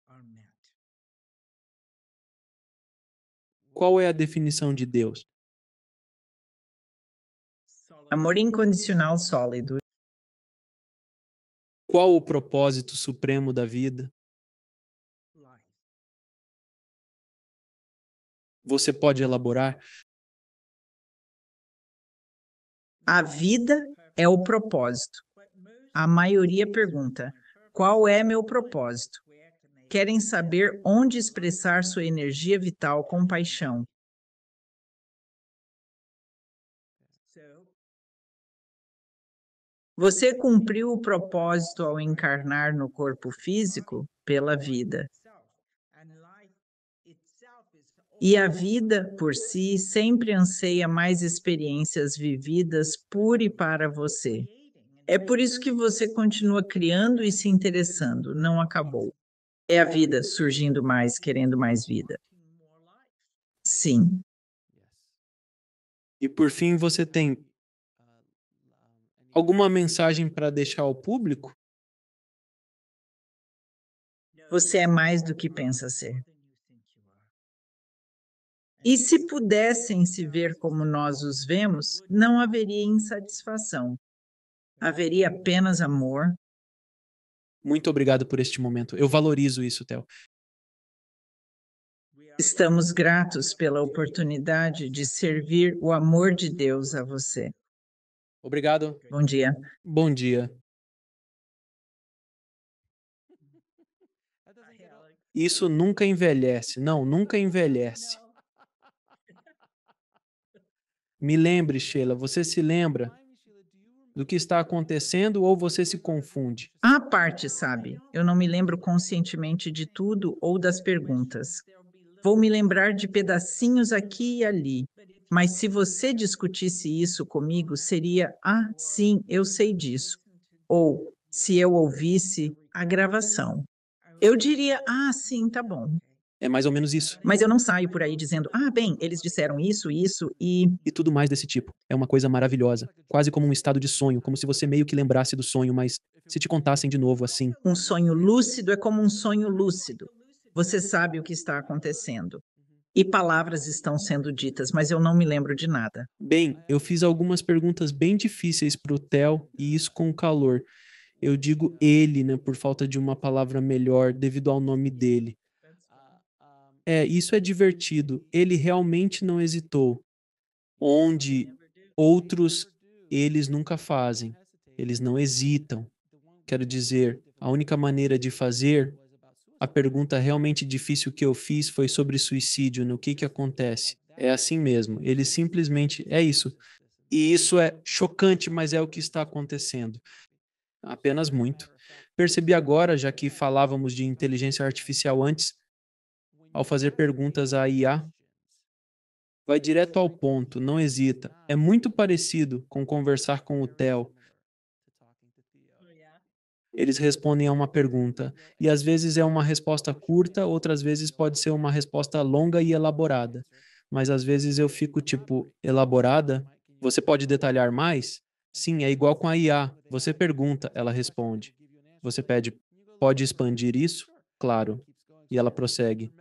Qual é a definição de Deus? amor incondicional sólido. Qual o propósito supremo da vida? Você pode elaborar? A vida é o propósito. A maioria pergunta: qual é meu propósito? Querem saber onde expressar sua energia vital com paixão, Você cumpriu o propósito ao encarnar no corpo físico pela vida. E a vida, por si, sempre anseia mais experiências vividas por e para você. É por isso que você continua criando e se interessando, não acabou. É a vida surgindo mais, querendo mais vida. Sim. E por fim, você tem Alguma mensagem para deixar ao público? Você é mais do que pensa ser. E se pudessem se ver como nós os vemos, não haveria insatisfação. Haveria apenas amor. Muito obrigado por este momento. Eu valorizo isso, Theo. Estamos gratos pela oportunidade de servir o amor de Deus a você. Obrigado. Bom dia. Bom dia. [laughs] Isso nunca envelhece. Não, nunca envelhece. [laughs] Me lembre, Sheila, você se lembra do que está acontecendo ou você se confunde? A parte, sabe? Eu não me lembro conscientemente de tudo ou das perguntas. Vou me lembrar de pedacinhos aqui e ali, mas se você discutisse isso comigo, seria: ah, sim, eu sei disso. Ou se eu ouvisse a gravação. Eu diria: ah, sim, tá bom. É mais ou menos isso. Mas eu não saio por aí dizendo, ah, bem, eles disseram isso, isso e. E tudo mais desse tipo. É uma coisa maravilhosa. Quase como um estado de sonho, como se você meio que lembrasse do sonho, mas se te contassem de novo assim. Um sonho lúcido é como um sonho lúcido. Você sabe o que está acontecendo e palavras estão sendo ditas, mas eu não me lembro de nada. Bem, eu fiz algumas perguntas bem difíceis para o Theo e isso com calor. Eu digo ele, né, por falta de uma palavra melhor devido ao nome dele. É, isso é divertido. Ele realmente não hesitou. Onde outros eles nunca fazem. Eles não hesitam. Quero dizer, a única maneira de fazer a pergunta realmente difícil que eu fiz foi sobre suicídio, no que que acontece. É assim mesmo, ele simplesmente é isso. E isso é chocante, mas é o que está acontecendo. Apenas muito. Percebi agora, já que falávamos de inteligência artificial antes, ao fazer perguntas à IA, vai direto ao ponto, não hesita. É muito parecido com conversar com o Theo eles respondem a uma pergunta. E às vezes é uma resposta curta, outras vezes pode ser uma resposta longa e elaborada. Mas às vezes eu fico tipo, elaborada? Você pode detalhar mais? Sim, é igual com a IA. Você pergunta, ela responde. Você pede, pode expandir isso? Claro. E ela prossegue.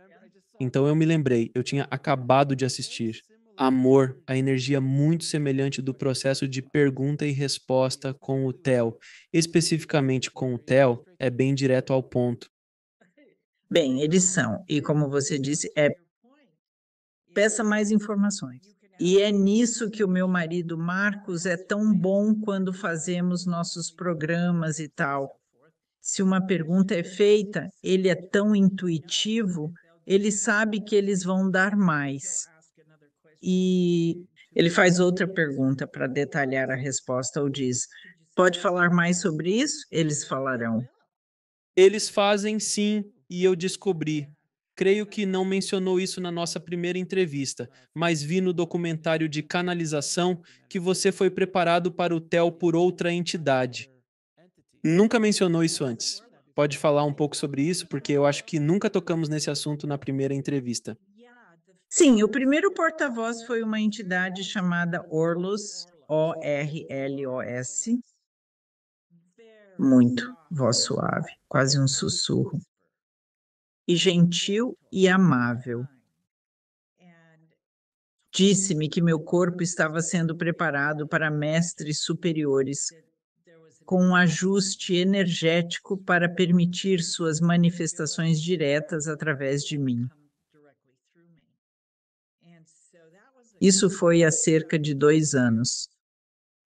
Então eu me lembrei, eu tinha acabado de assistir amor, a energia muito semelhante do processo de pergunta e resposta com o Theo. Especificamente com o Theo, é bem direto ao ponto. Bem, eles são, e como você disse, é peça mais informações. E é nisso que o meu marido Marcos é tão bom quando fazemos nossos programas e tal. Se uma pergunta é feita, ele é tão intuitivo, ele sabe que eles vão dar mais. E ele faz outra pergunta para detalhar a resposta ou diz: Pode falar mais sobre isso? Eles falarão. Eles fazem sim, e eu descobri. Creio que não mencionou isso na nossa primeira entrevista, mas vi no documentário de canalização que você foi preparado para o TEL por outra entidade. Nunca mencionou isso antes. Pode falar um pouco sobre isso, porque eu acho que nunca tocamos nesse assunto na primeira entrevista. Sim, o primeiro porta-voz foi uma entidade chamada Orlos, O-R-L-O-S. Muito voz suave, quase um sussurro. E gentil e amável. Disse-me que meu corpo estava sendo preparado para mestres superiores, com um ajuste energético para permitir suas manifestações diretas através de mim. Isso foi há cerca de dois anos.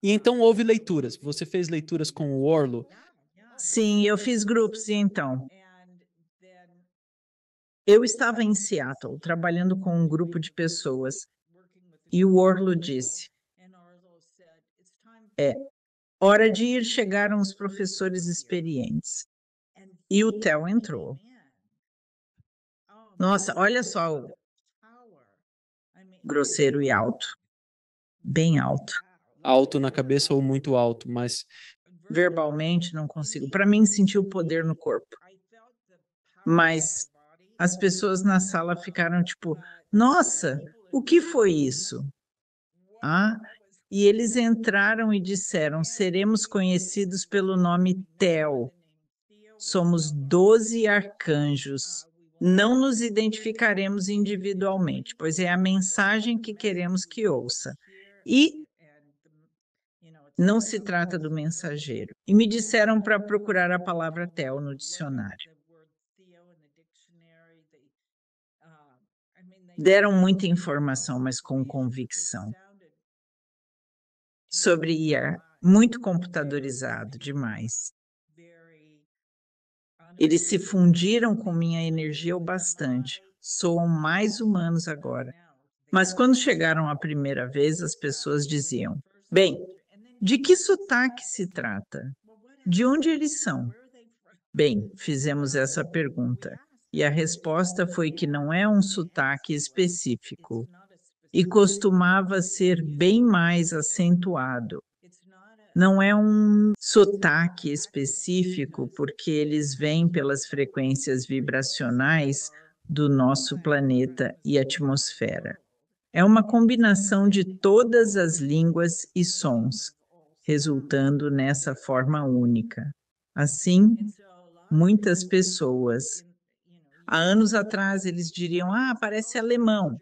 E então houve leituras. Você fez leituras com o Orlo? Sim, eu fiz grupos e então. Eu estava em Seattle trabalhando com um grupo de pessoas e o Orlo disse: É hora de ir chegar uns professores experientes. E o Theo entrou. Nossa, olha só, grosseiro e alto. Bem alto. Alto na cabeça ou muito alto, mas. Verbalmente não consigo. Para mim, senti o poder no corpo. Mas as pessoas na sala ficaram tipo: nossa, o que foi isso? Ah, e eles entraram e disseram: seremos conhecidos pelo nome Tel. Somos doze arcanjos não nos identificaremos individualmente, pois é a mensagem que queremos que ouça. E não se trata do mensageiro. E me disseram para procurar a palavra Theo no dicionário. Deram muita informação, mas com convicção. Sobre IA, muito computadorizado demais. Eles se fundiram com minha energia o bastante. Soam mais humanos agora. Mas quando chegaram a primeira vez, as pessoas diziam: Bem, de que sotaque se trata? De onde eles são? Bem, fizemos essa pergunta. E a resposta foi que não é um sotaque específico. E costumava ser bem mais acentuado não é um sotaque específico, porque eles vêm pelas frequências vibracionais do nosso planeta e atmosfera. É uma combinação de todas as línguas e sons, resultando nessa forma única. Assim, muitas pessoas. Há anos atrás eles diriam: ah, parece alemão,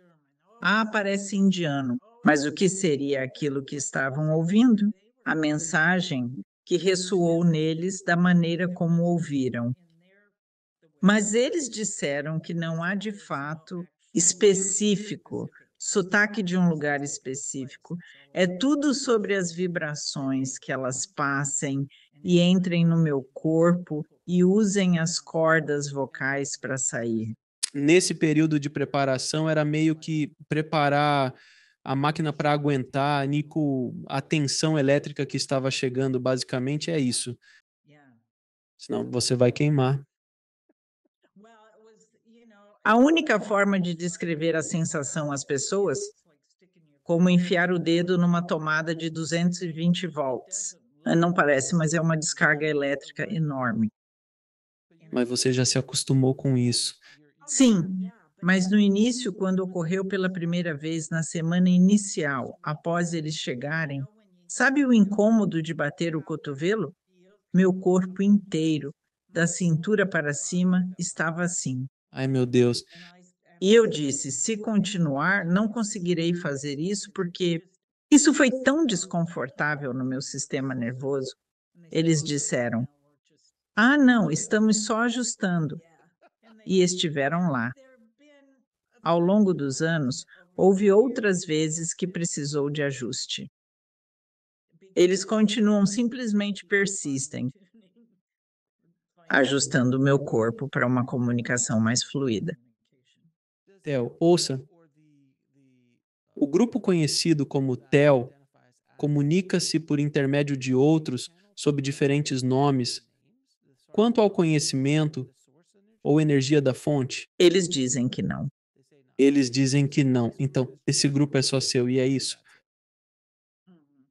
ah, parece indiano. Mas o que seria aquilo que estavam ouvindo? a mensagem que ressoou neles da maneira como ouviram. Mas eles disseram que não há de fato específico, sotaque de um lugar específico. É tudo sobre as vibrações que elas passem e entrem no meu corpo e usem as cordas vocais para sair. Nesse período de preparação, era meio que preparar a máquina para aguentar, Nico, a tensão elétrica que estava chegando, basicamente é isso. Senão você vai queimar. A única forma de descrever a sensação às pessoas, como enfiar o dedo numa tomada de 220 volts. Ah, não parece, mas é uma descarga elétrica enorme. Mas você já se acostumou com isso. Sim, mas no início, quando ocorreu pela primeira vez na semana inicial, após eles chegarem, sabe o incômodo de bater o cotovelo? Meu corpo inteiro, da cintura para cima, estava assim. Ai, meu Deus. E eu disse: se continuar, não conseguirei fazer isso porque isso foi tão desconfortável no meu sistema nervoso. Eles disseram: ah, não, estamos só ajustando. E estiveram lá. Ao longo dos anos, houve outras vezes que precisou de ajuste. Eles continuam, simplesmente persistem, ajustando o meu corpo para uma comunicação mais fluida. Theo, ouça. O grupo conhecido como TEL comunica-se por intermédio de outros sob diferentes nomes. Quanto ao conhecimento ou energia da fonte? Eles dizem que não eles dizem que não. Então, esse grupo é só seu e é isso. Uhum.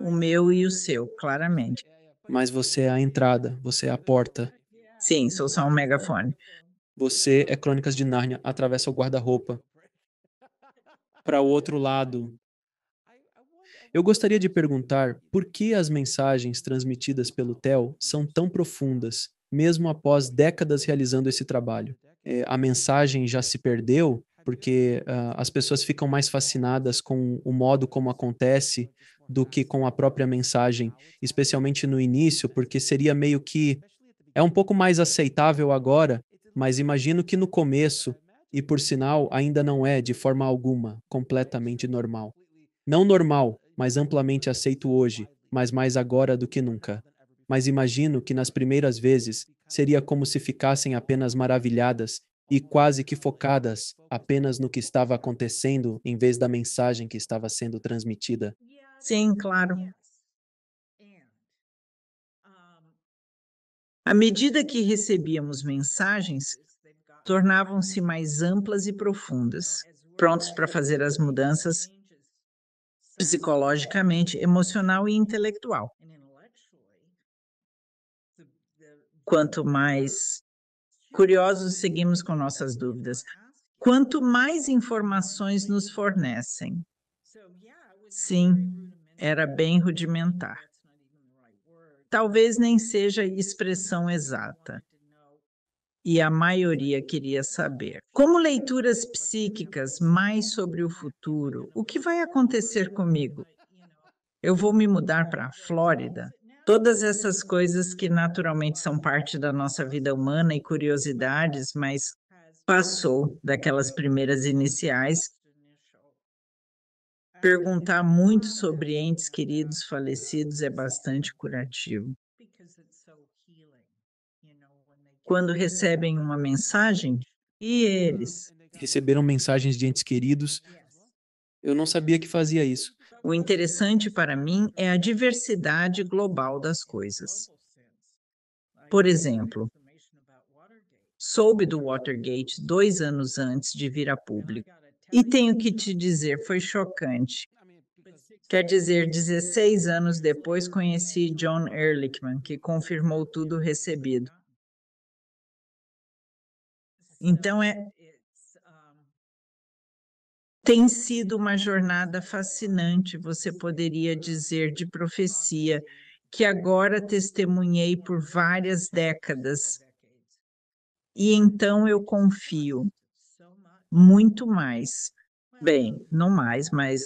O meu e o seu, claramente. Mas você é a entrada, você é a porta. Sim, sou só um megafone. Você é Crônicas de Nárnia, atravessa o guarda-roupa. Para o outro lado. Eu gostaria de perguntar por que as mensagens transmitidas pelo TEL são tão profundas, mesmo após décadas realizando esse trabalho. É, a mensagem já se perdeu, porque uh, as pessoas ficam mais fascinadas com o modo como acontece do que com a própria mensagem, especialmente no início, porque seria meio que. É um pouco mais aceitável agora, mas imagino que no começo, e por sinal ainda não é, de forma alguma, completamente normal. Não normal, mas amplamente aceito hoje, mas mais agora do que nunca mas imagino que nas primeiras vezes seria como se ficassem apenas maravilhadas e quase que focadas apenas no que estava acontecendo em vez da mensagem que estava sendo transmitida. Sim, claro. À medida que recebíamos mensagens, tornavam-se mais amplas e profundas, prontos para fazer as mudanças psicologicamente, emocional e intelectual. quanto mais curiosos seguimos com nossas dúvidas, quanto mais informações nos fornecem. Sim, era bem rudimentar. Talvez nem seja expressão exata. E a maioria queria saber. Como leituras psíquicas mais sobre o futuro, o que vai acontecer comigo? Eu vou me mudar para a Flórida? Todas essas coisas que naturalmente são parte da nossa vida humana e curiosidades, mas passou daquelas primeiras iniciais. Perguntar muito sobre entes queridos falecidos é bastante curativo. Quando recebem uma mensagem, e eles? Receberam mensagens de entes queridos. Eu não sabia que fazia isso. O interessante para mim é a diversidade global das coisas. Por exemplo, soube do Watergate dois anos antes de vir a público. E tenho que te dizer, foi chocante. Quer dizer, 16 anos depois conheci John Ehrlichman, que confirmou tudo recebido. Então é tem sido uma jornada fascinante, você poderia dizer, de profecia, que agora testemunhei por várias décadas. E então eu confio muito mais. Bem, não mais, mas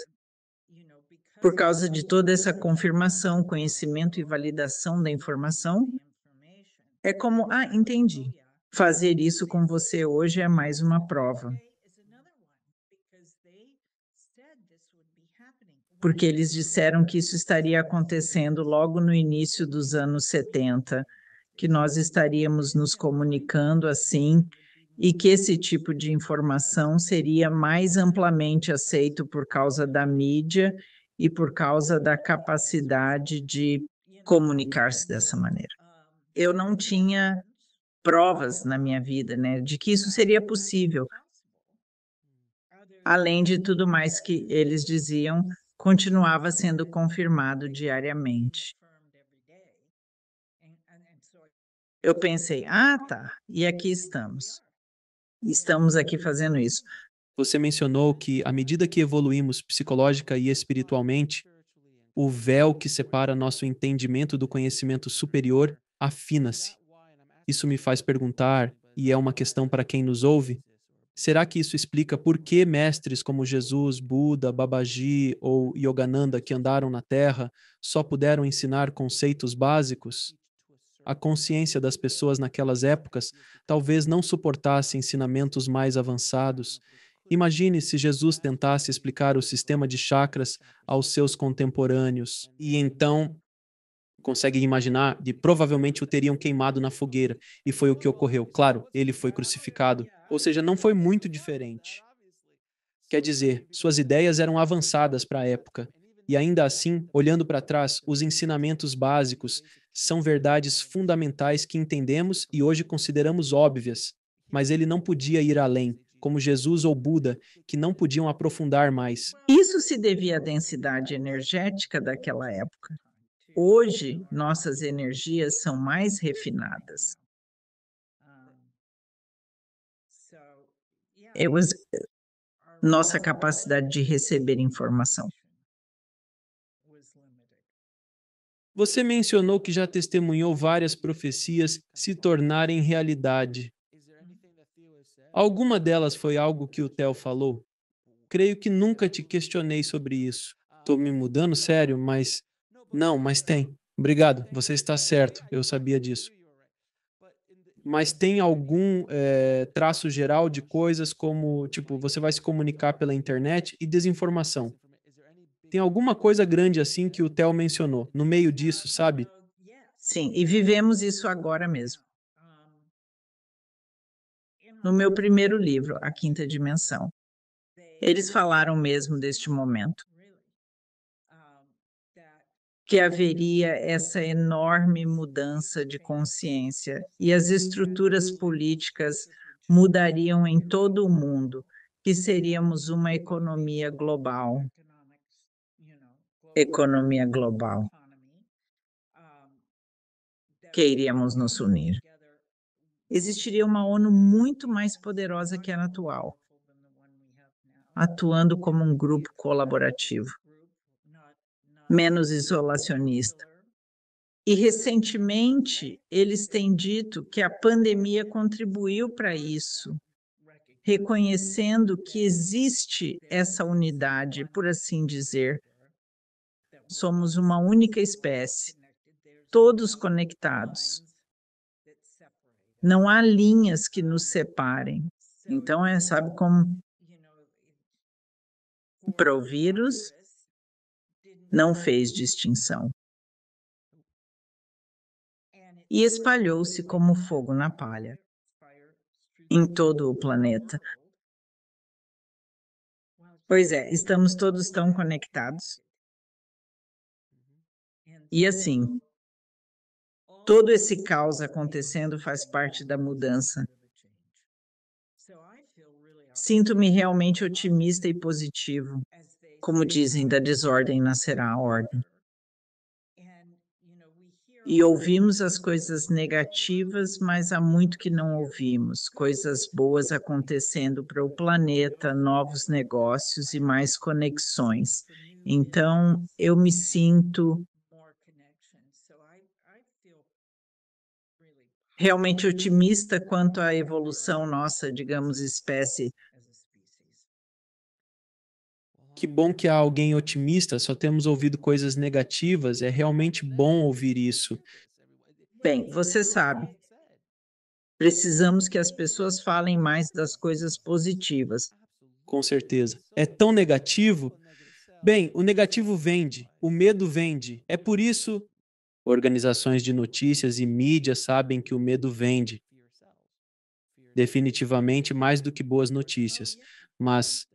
por causa de toda essa confirmação, conhecimento e validação da informação, é como, ah, entendi. Fazer isso com você hoje é mais uma prova. porque eles disseram que isso estaria acontecendo logo no início dos anos 70, que nós estaríamos nos comunicando assim e que esse tipo de informação seria mais amplamente aceito por causa da mídia e por causa da capacidade de comunicar-se dessa maneira. Eu não tinha provas na minha vida, né, de que isso seria possível. Além de tudo mais que eles diziam, continuava sendo confirmado diariamente. Eu pensei, ah, tá, e aqui estamos. Estamos aqui fazendo isso. Você mencionou que, à medida que evoluímos psicológica e espiritualmente, o véu que separa nosso entendimento do conhecimento superior afina-se. Isso me faz perguntar, e é uma questão para quem nos ouve: Será que isso explica por que mestres como Jesus, Buda, Babaji ou Yogananda que andaram na Terra só puderam ensinar conceitos básicos? A consciência das pessoas naquelas épocas talvez não suportasse ensinamentos mais avançados. Imagine se Jesus tentasse explicar o sistema de chakras aos seus contemporâneos. E então, consegue imaginar, de provavelmente o teriam queimado na fogueira. E foi o que ocorreu. Claro, ele foi crucificado ou seja, não foi muito diferente. Quer dizer, suas ideias eram avançadas para a época. E ainda assim, olhando para trás, os ensinamentos básicos são verdades fundamentais que entendemos e hoje consideramos óbvias. Mas ele não podia ir além, como Jesus ou Buda, que não podiam aprofundar mais. Isso se devia à densidade energética daquela época. Hoje, nossas energias são mais refinadas. it was eh, nossa capacidade de receber informação. Você mencionou que já testemunhou várias profecias se tornarem realidade. Alguma delas foi algo que o Theo falou? Creio que nunca te questionei sobre isso. Estou me mudando, sério, mas. Não, mas tem. Obrigado, você está certo, eu sabia disso mas tem algum é, traço geral de coisas como, tipo, você vai se comunicar pela internet e desinformação. Tem alguma coisa grande assim que o Theo mencionou, no meio disso, sabe? Sim, e vivemos isso agora mesmo. No meu primeiro livro, A Quinta Dimensão. Eles falaram mesmo deste momento que haveria essa enorme mudança de consciência e as estruturas políticas mudariam em todo o mundo, que seríamos uma economia global. Economia global. Que iríamos nos unir. Existiria uma ONU muito mais poderosa que a atual, atuando como um grupo colaborativo menos isolacionista. E recentemente eles têm dito que a pandemia contribuiu para isso, reconhecendo que existe essa unidade, por assim dizer. Somos uma única espécie, todos conectados. Não há linhas que nos separem. Então, é, sabe como? vírus não fez distinção. É, né, e espalhou-se como fogo na palha, em todo o planeta. Né? Pois é, estamos todos tão conectados. Uhum. E assim, então, todo esse caos acontecendo faz parte da mudança. Sinto-me realmente otimista e positivo como dizem, da desordem nascerá a ordem. E ouvimos as coisas negativas, mas há muito que não ouvimos. Coisas boas acontecendo para o planeta, novos negócios e mais conexões. Então, eu me sinto realmente otimista quanto à evolução nossa, digamos, espécie, que bom que há alguém otimista, só temos ouvido coisas negativas, é realmente bom ouvir isso. Bem, você sabe, precisamos que as pessoas falem mais das coisas positivas. Com certeza. É tão negativo? Bem, o negativo vende, o medo vende. É por isso organizações de notícias e mídia sabem que o medo vende. Definitivamente mais do que boas notícias. Mas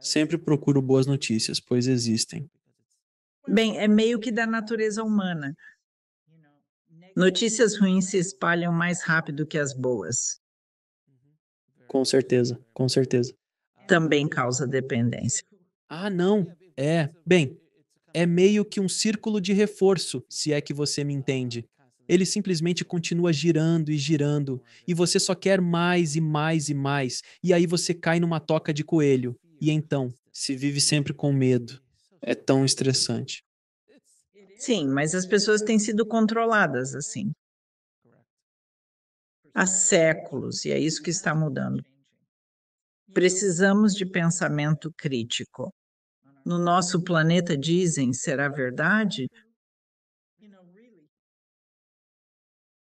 Sempre procuro boas notícias, pois existem. Bem, é meio que da natureza humana. Notícias ruins se espalham mais rápido que as boas. Com certeza, com certeza. Também causa dependência. Ah, não. É, bem, é meio que um círculo de reforço, se é que você me entende. Ele simplesmente continua girando e girando, e você só quer mais e mais e mais, e aí você cai numa toca de coelho. E então, se vive sempre com medo. É tão estressante. Sim, mas as pessoas têm sido controladas assim. Há séculos, e é isso que está mudando. Precisamos de pensamento crítico. No nosso planeta, dizem, será verdade?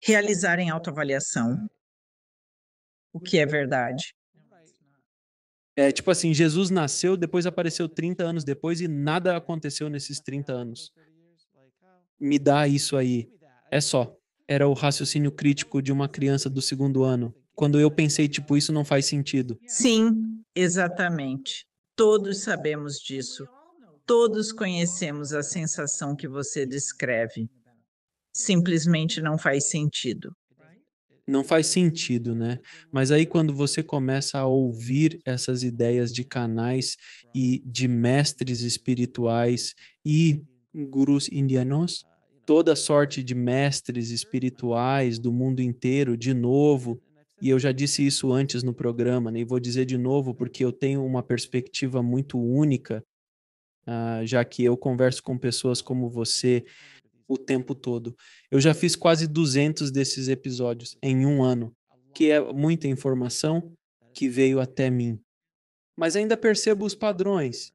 Realizarem autoavaliação. O que é verdade? É tipo assim, Jesus nasceu, depois apareceu 30 anos depois e nada aconteceu nesses 30 anos. Me dá isso aí. É só. Era o raciocínio crítico de uma criança do segundo ano. Quando eu pensei, tipo, isso não faz sentido. Sim, exatamente. Todos sabemos disso. Todos conhecemos a sensação que você descreve. Simplesmente não faz sentido não faz sentido, né? Mas aí quando você começa a ouvir essas ideias de canais e de mestres espirituais e gurus indianos, toda sorte de mestres espirituais do mundo inteiro, de novo, e eu já disse isso antes no programa, né? e vou dizer de novo porque eu tenho uma perspectiva muito única, uh, já que eu converso com pessoas como você o tempo todo. Eu já fiz quase 200 desses episódios em um ano, que é muita informação que veio até mim. Mas ainda percebo os padrões.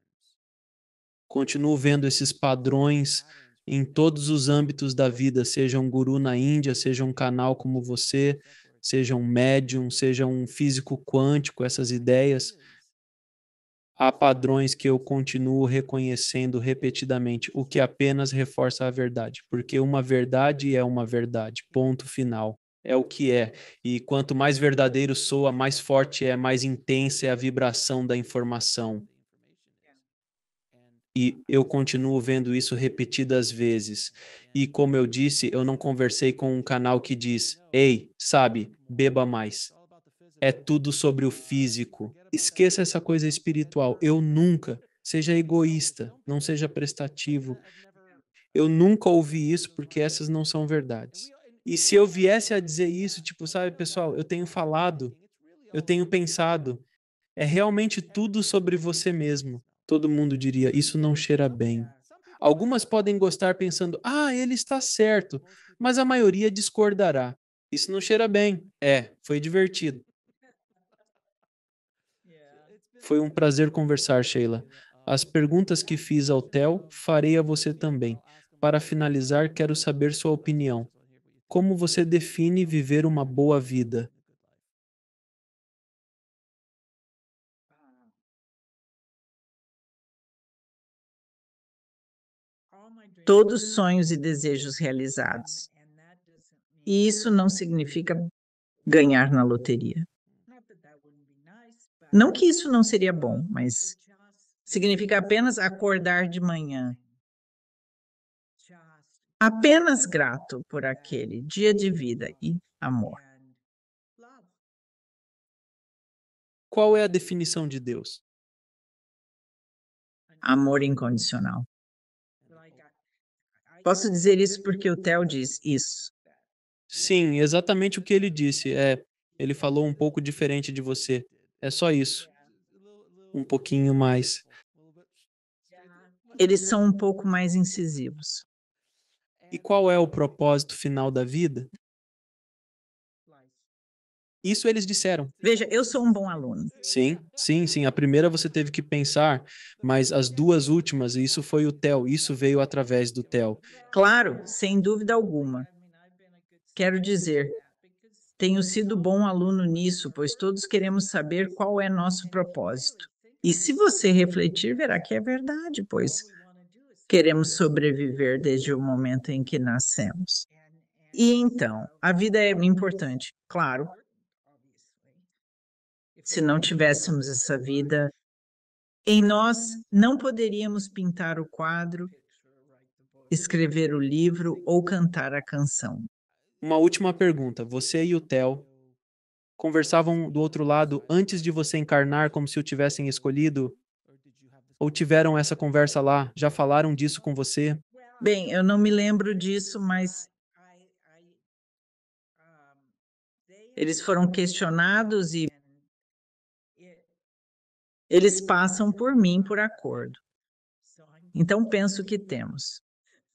Continuo vendo esses padrões em todos os âmbitos da vida, seja um guru na Índia, seja um canal como você, seja um médium, seja um físico quântico, essas ideias há padrões que eu continuo reconhecendo repetidamente, o que apenas reforça a verdade, porque uma verdade é uma verdade, ponto final. É o que é. E quanto mais verdadeiro soa, mais forte é, mais intensa é a vibração da informação. E eu continuo vendo isso repetidas vezes. E como eu disse, eu não conversei com um canal que diz: ei, sabe, beba mais é tudo sobre o físico. Esqueça essa coisa espiritual. Eu nunca. Seja egoísta, não seja prestativo. Eu nunca ouvi isso porque essas não são verdades. E se eu viesse a dizer isso, tipo, sabe, pessoal, eu tenho falado, eu tenho pensado, é realmente tudo sobre você mesmo. Todo mundo diria, isso não cheira bem. Algumas podem gostar pensando, ah, ele está certo, mas a maioria discordará. Isso não cheira bem. É, foi divertido. Foi um prazer conversar, Sheila. As perguntas que fiz ao Theo farei a você também. Para finalizar, quero saber sua opinião. Como você define viver uma boa vida? Todos sonhos e desejos realizados. E isso não significa ganhar na loteria. Não que isso não seria bom, mas significa apenas acordar de manhã. Apenas grato por aquele dia de vida e amor. Qual é a definição de Deus? Amor incondicional. Posso dizer isso porque o Theo diz isso. Sim, exatamente o que ele disse. É, ele falou um pouco diferente de você. É só isso. Um pouquinho mais. Eles são um pouco mais incisivos. E qual é o propósito final da vida? Isso eles disseram. Veja, eu sou um bom aluno. Sim, sim, sim. A primeira você teve que pensar, mas as duas últimas, isso foi o TEL, isso veio através do TEL. Claro, sem dúvida alguma. Quero dizer, tenho sido bom aluno nisso, pois todos queremos saber qual é nosso propósito. E se você refletir, verá que é verdade, pois queremos sobreviver desde o momento em que nascemos. E então, a vida é importante, claro. Se não tivéssemos essa vida, em nós não poderíamos pintar o quadro, escrever o livro ou cantar a canção. Uma última pergunta. Você e o Theo conversavam do outro lado antes de você encarnar como se o tivessem escolhido? Ou tiveram essa conversa lá? Já falaram disso com você? Bem, eu não me lembro disso, mas eles foram questionados e eles passam por mim por acordo. Então penso que temos.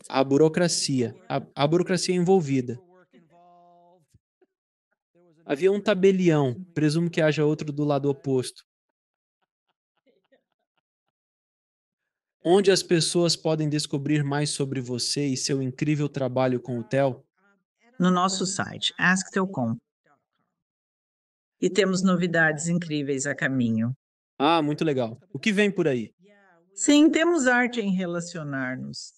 A burocracia, a, a burocracia envolvida. Havia um tabelião, presumo que haja outro do lado oposto. Onde as pessoas podem descobrir mais sobre você e seu incrível trabalho com o TEL? No nosso site, asktelcom. E temos novidades incríveis a caminho. Ah, muito legal. O que vem por aí? Sim, temos arte em relacionar-nos.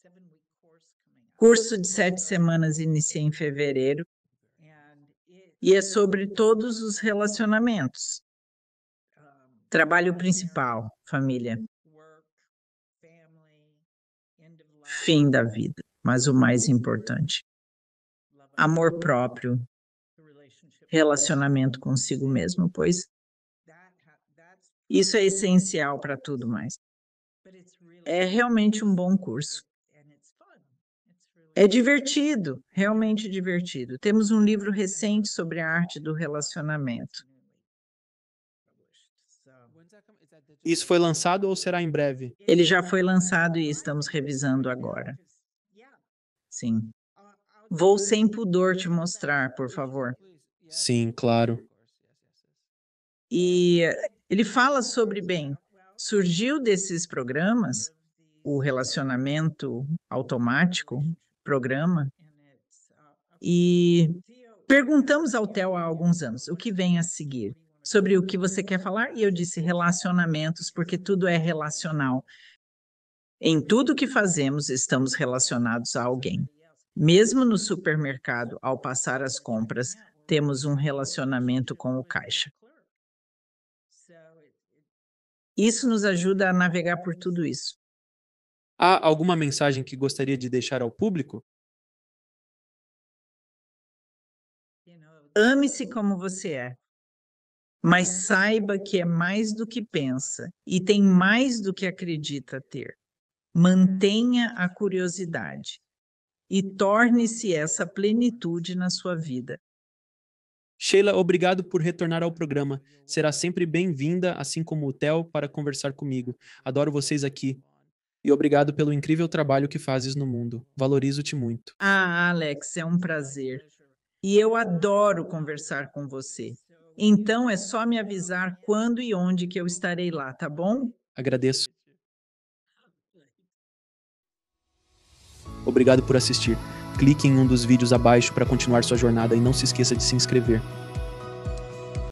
Curso de sete semanas inicia em fevereiro e é sobre todos os relacionamentos. Trabalho principal, família. Fim da vida, mas o mais importante. Amor próprio, relacionamento consigo mesmo, pois isso é essencial para tudo mais. É realmente um bom curso. É divertido, realmente divertido. Temos um livro recente sobre a arte do relacionamento. Isso foi lançado ou será em breve? Ele já foi lançado e estamos revisando agora. Sim. Vou sem pudor te mostrar, por favor. Sim, claro. E ele fala sobre, bem, surgiu desses programas o relacionamento automático, programa é, né, e perguntamos ao é Theo há alguns anos o que vem a seguir, sobre o né, que você quer falar, e eu né, disse relacionamentos, porque tudo é relacional. Em tudo que fazemos, estamos relacionados a alguém. Mesmo no supermercado, ao passar as compras, temos um é relacionamento com o caixa. Isso nos ajuda a navegar por tudo isso. Há alguma mensagem que gostaria de deixar ao público? Ame-se como você é, mas saiba que é mais do que pensa e tem mais do que acredita ter. Mantenha a curiosidade e torne-se essa plenitude na sua vida. Sheila, obrigado por retornar ao programa. Será sempre bem-vinda, assim como o Theo, para conversar comigo. Adoro vocês aqui e obrigado pelo incrível trabalho que fazes no mundo. Valorizo-te muito. Ah, Alex, é um prazer. E eu adoro conversar com você. Então é só me avisar quando e onde que eu estarei lá, tá bom? Agradeço. Obrigado por assistir. Clique em um dos vídeos abaixo para continuar sua jornada e não se esqueça de se inscrever.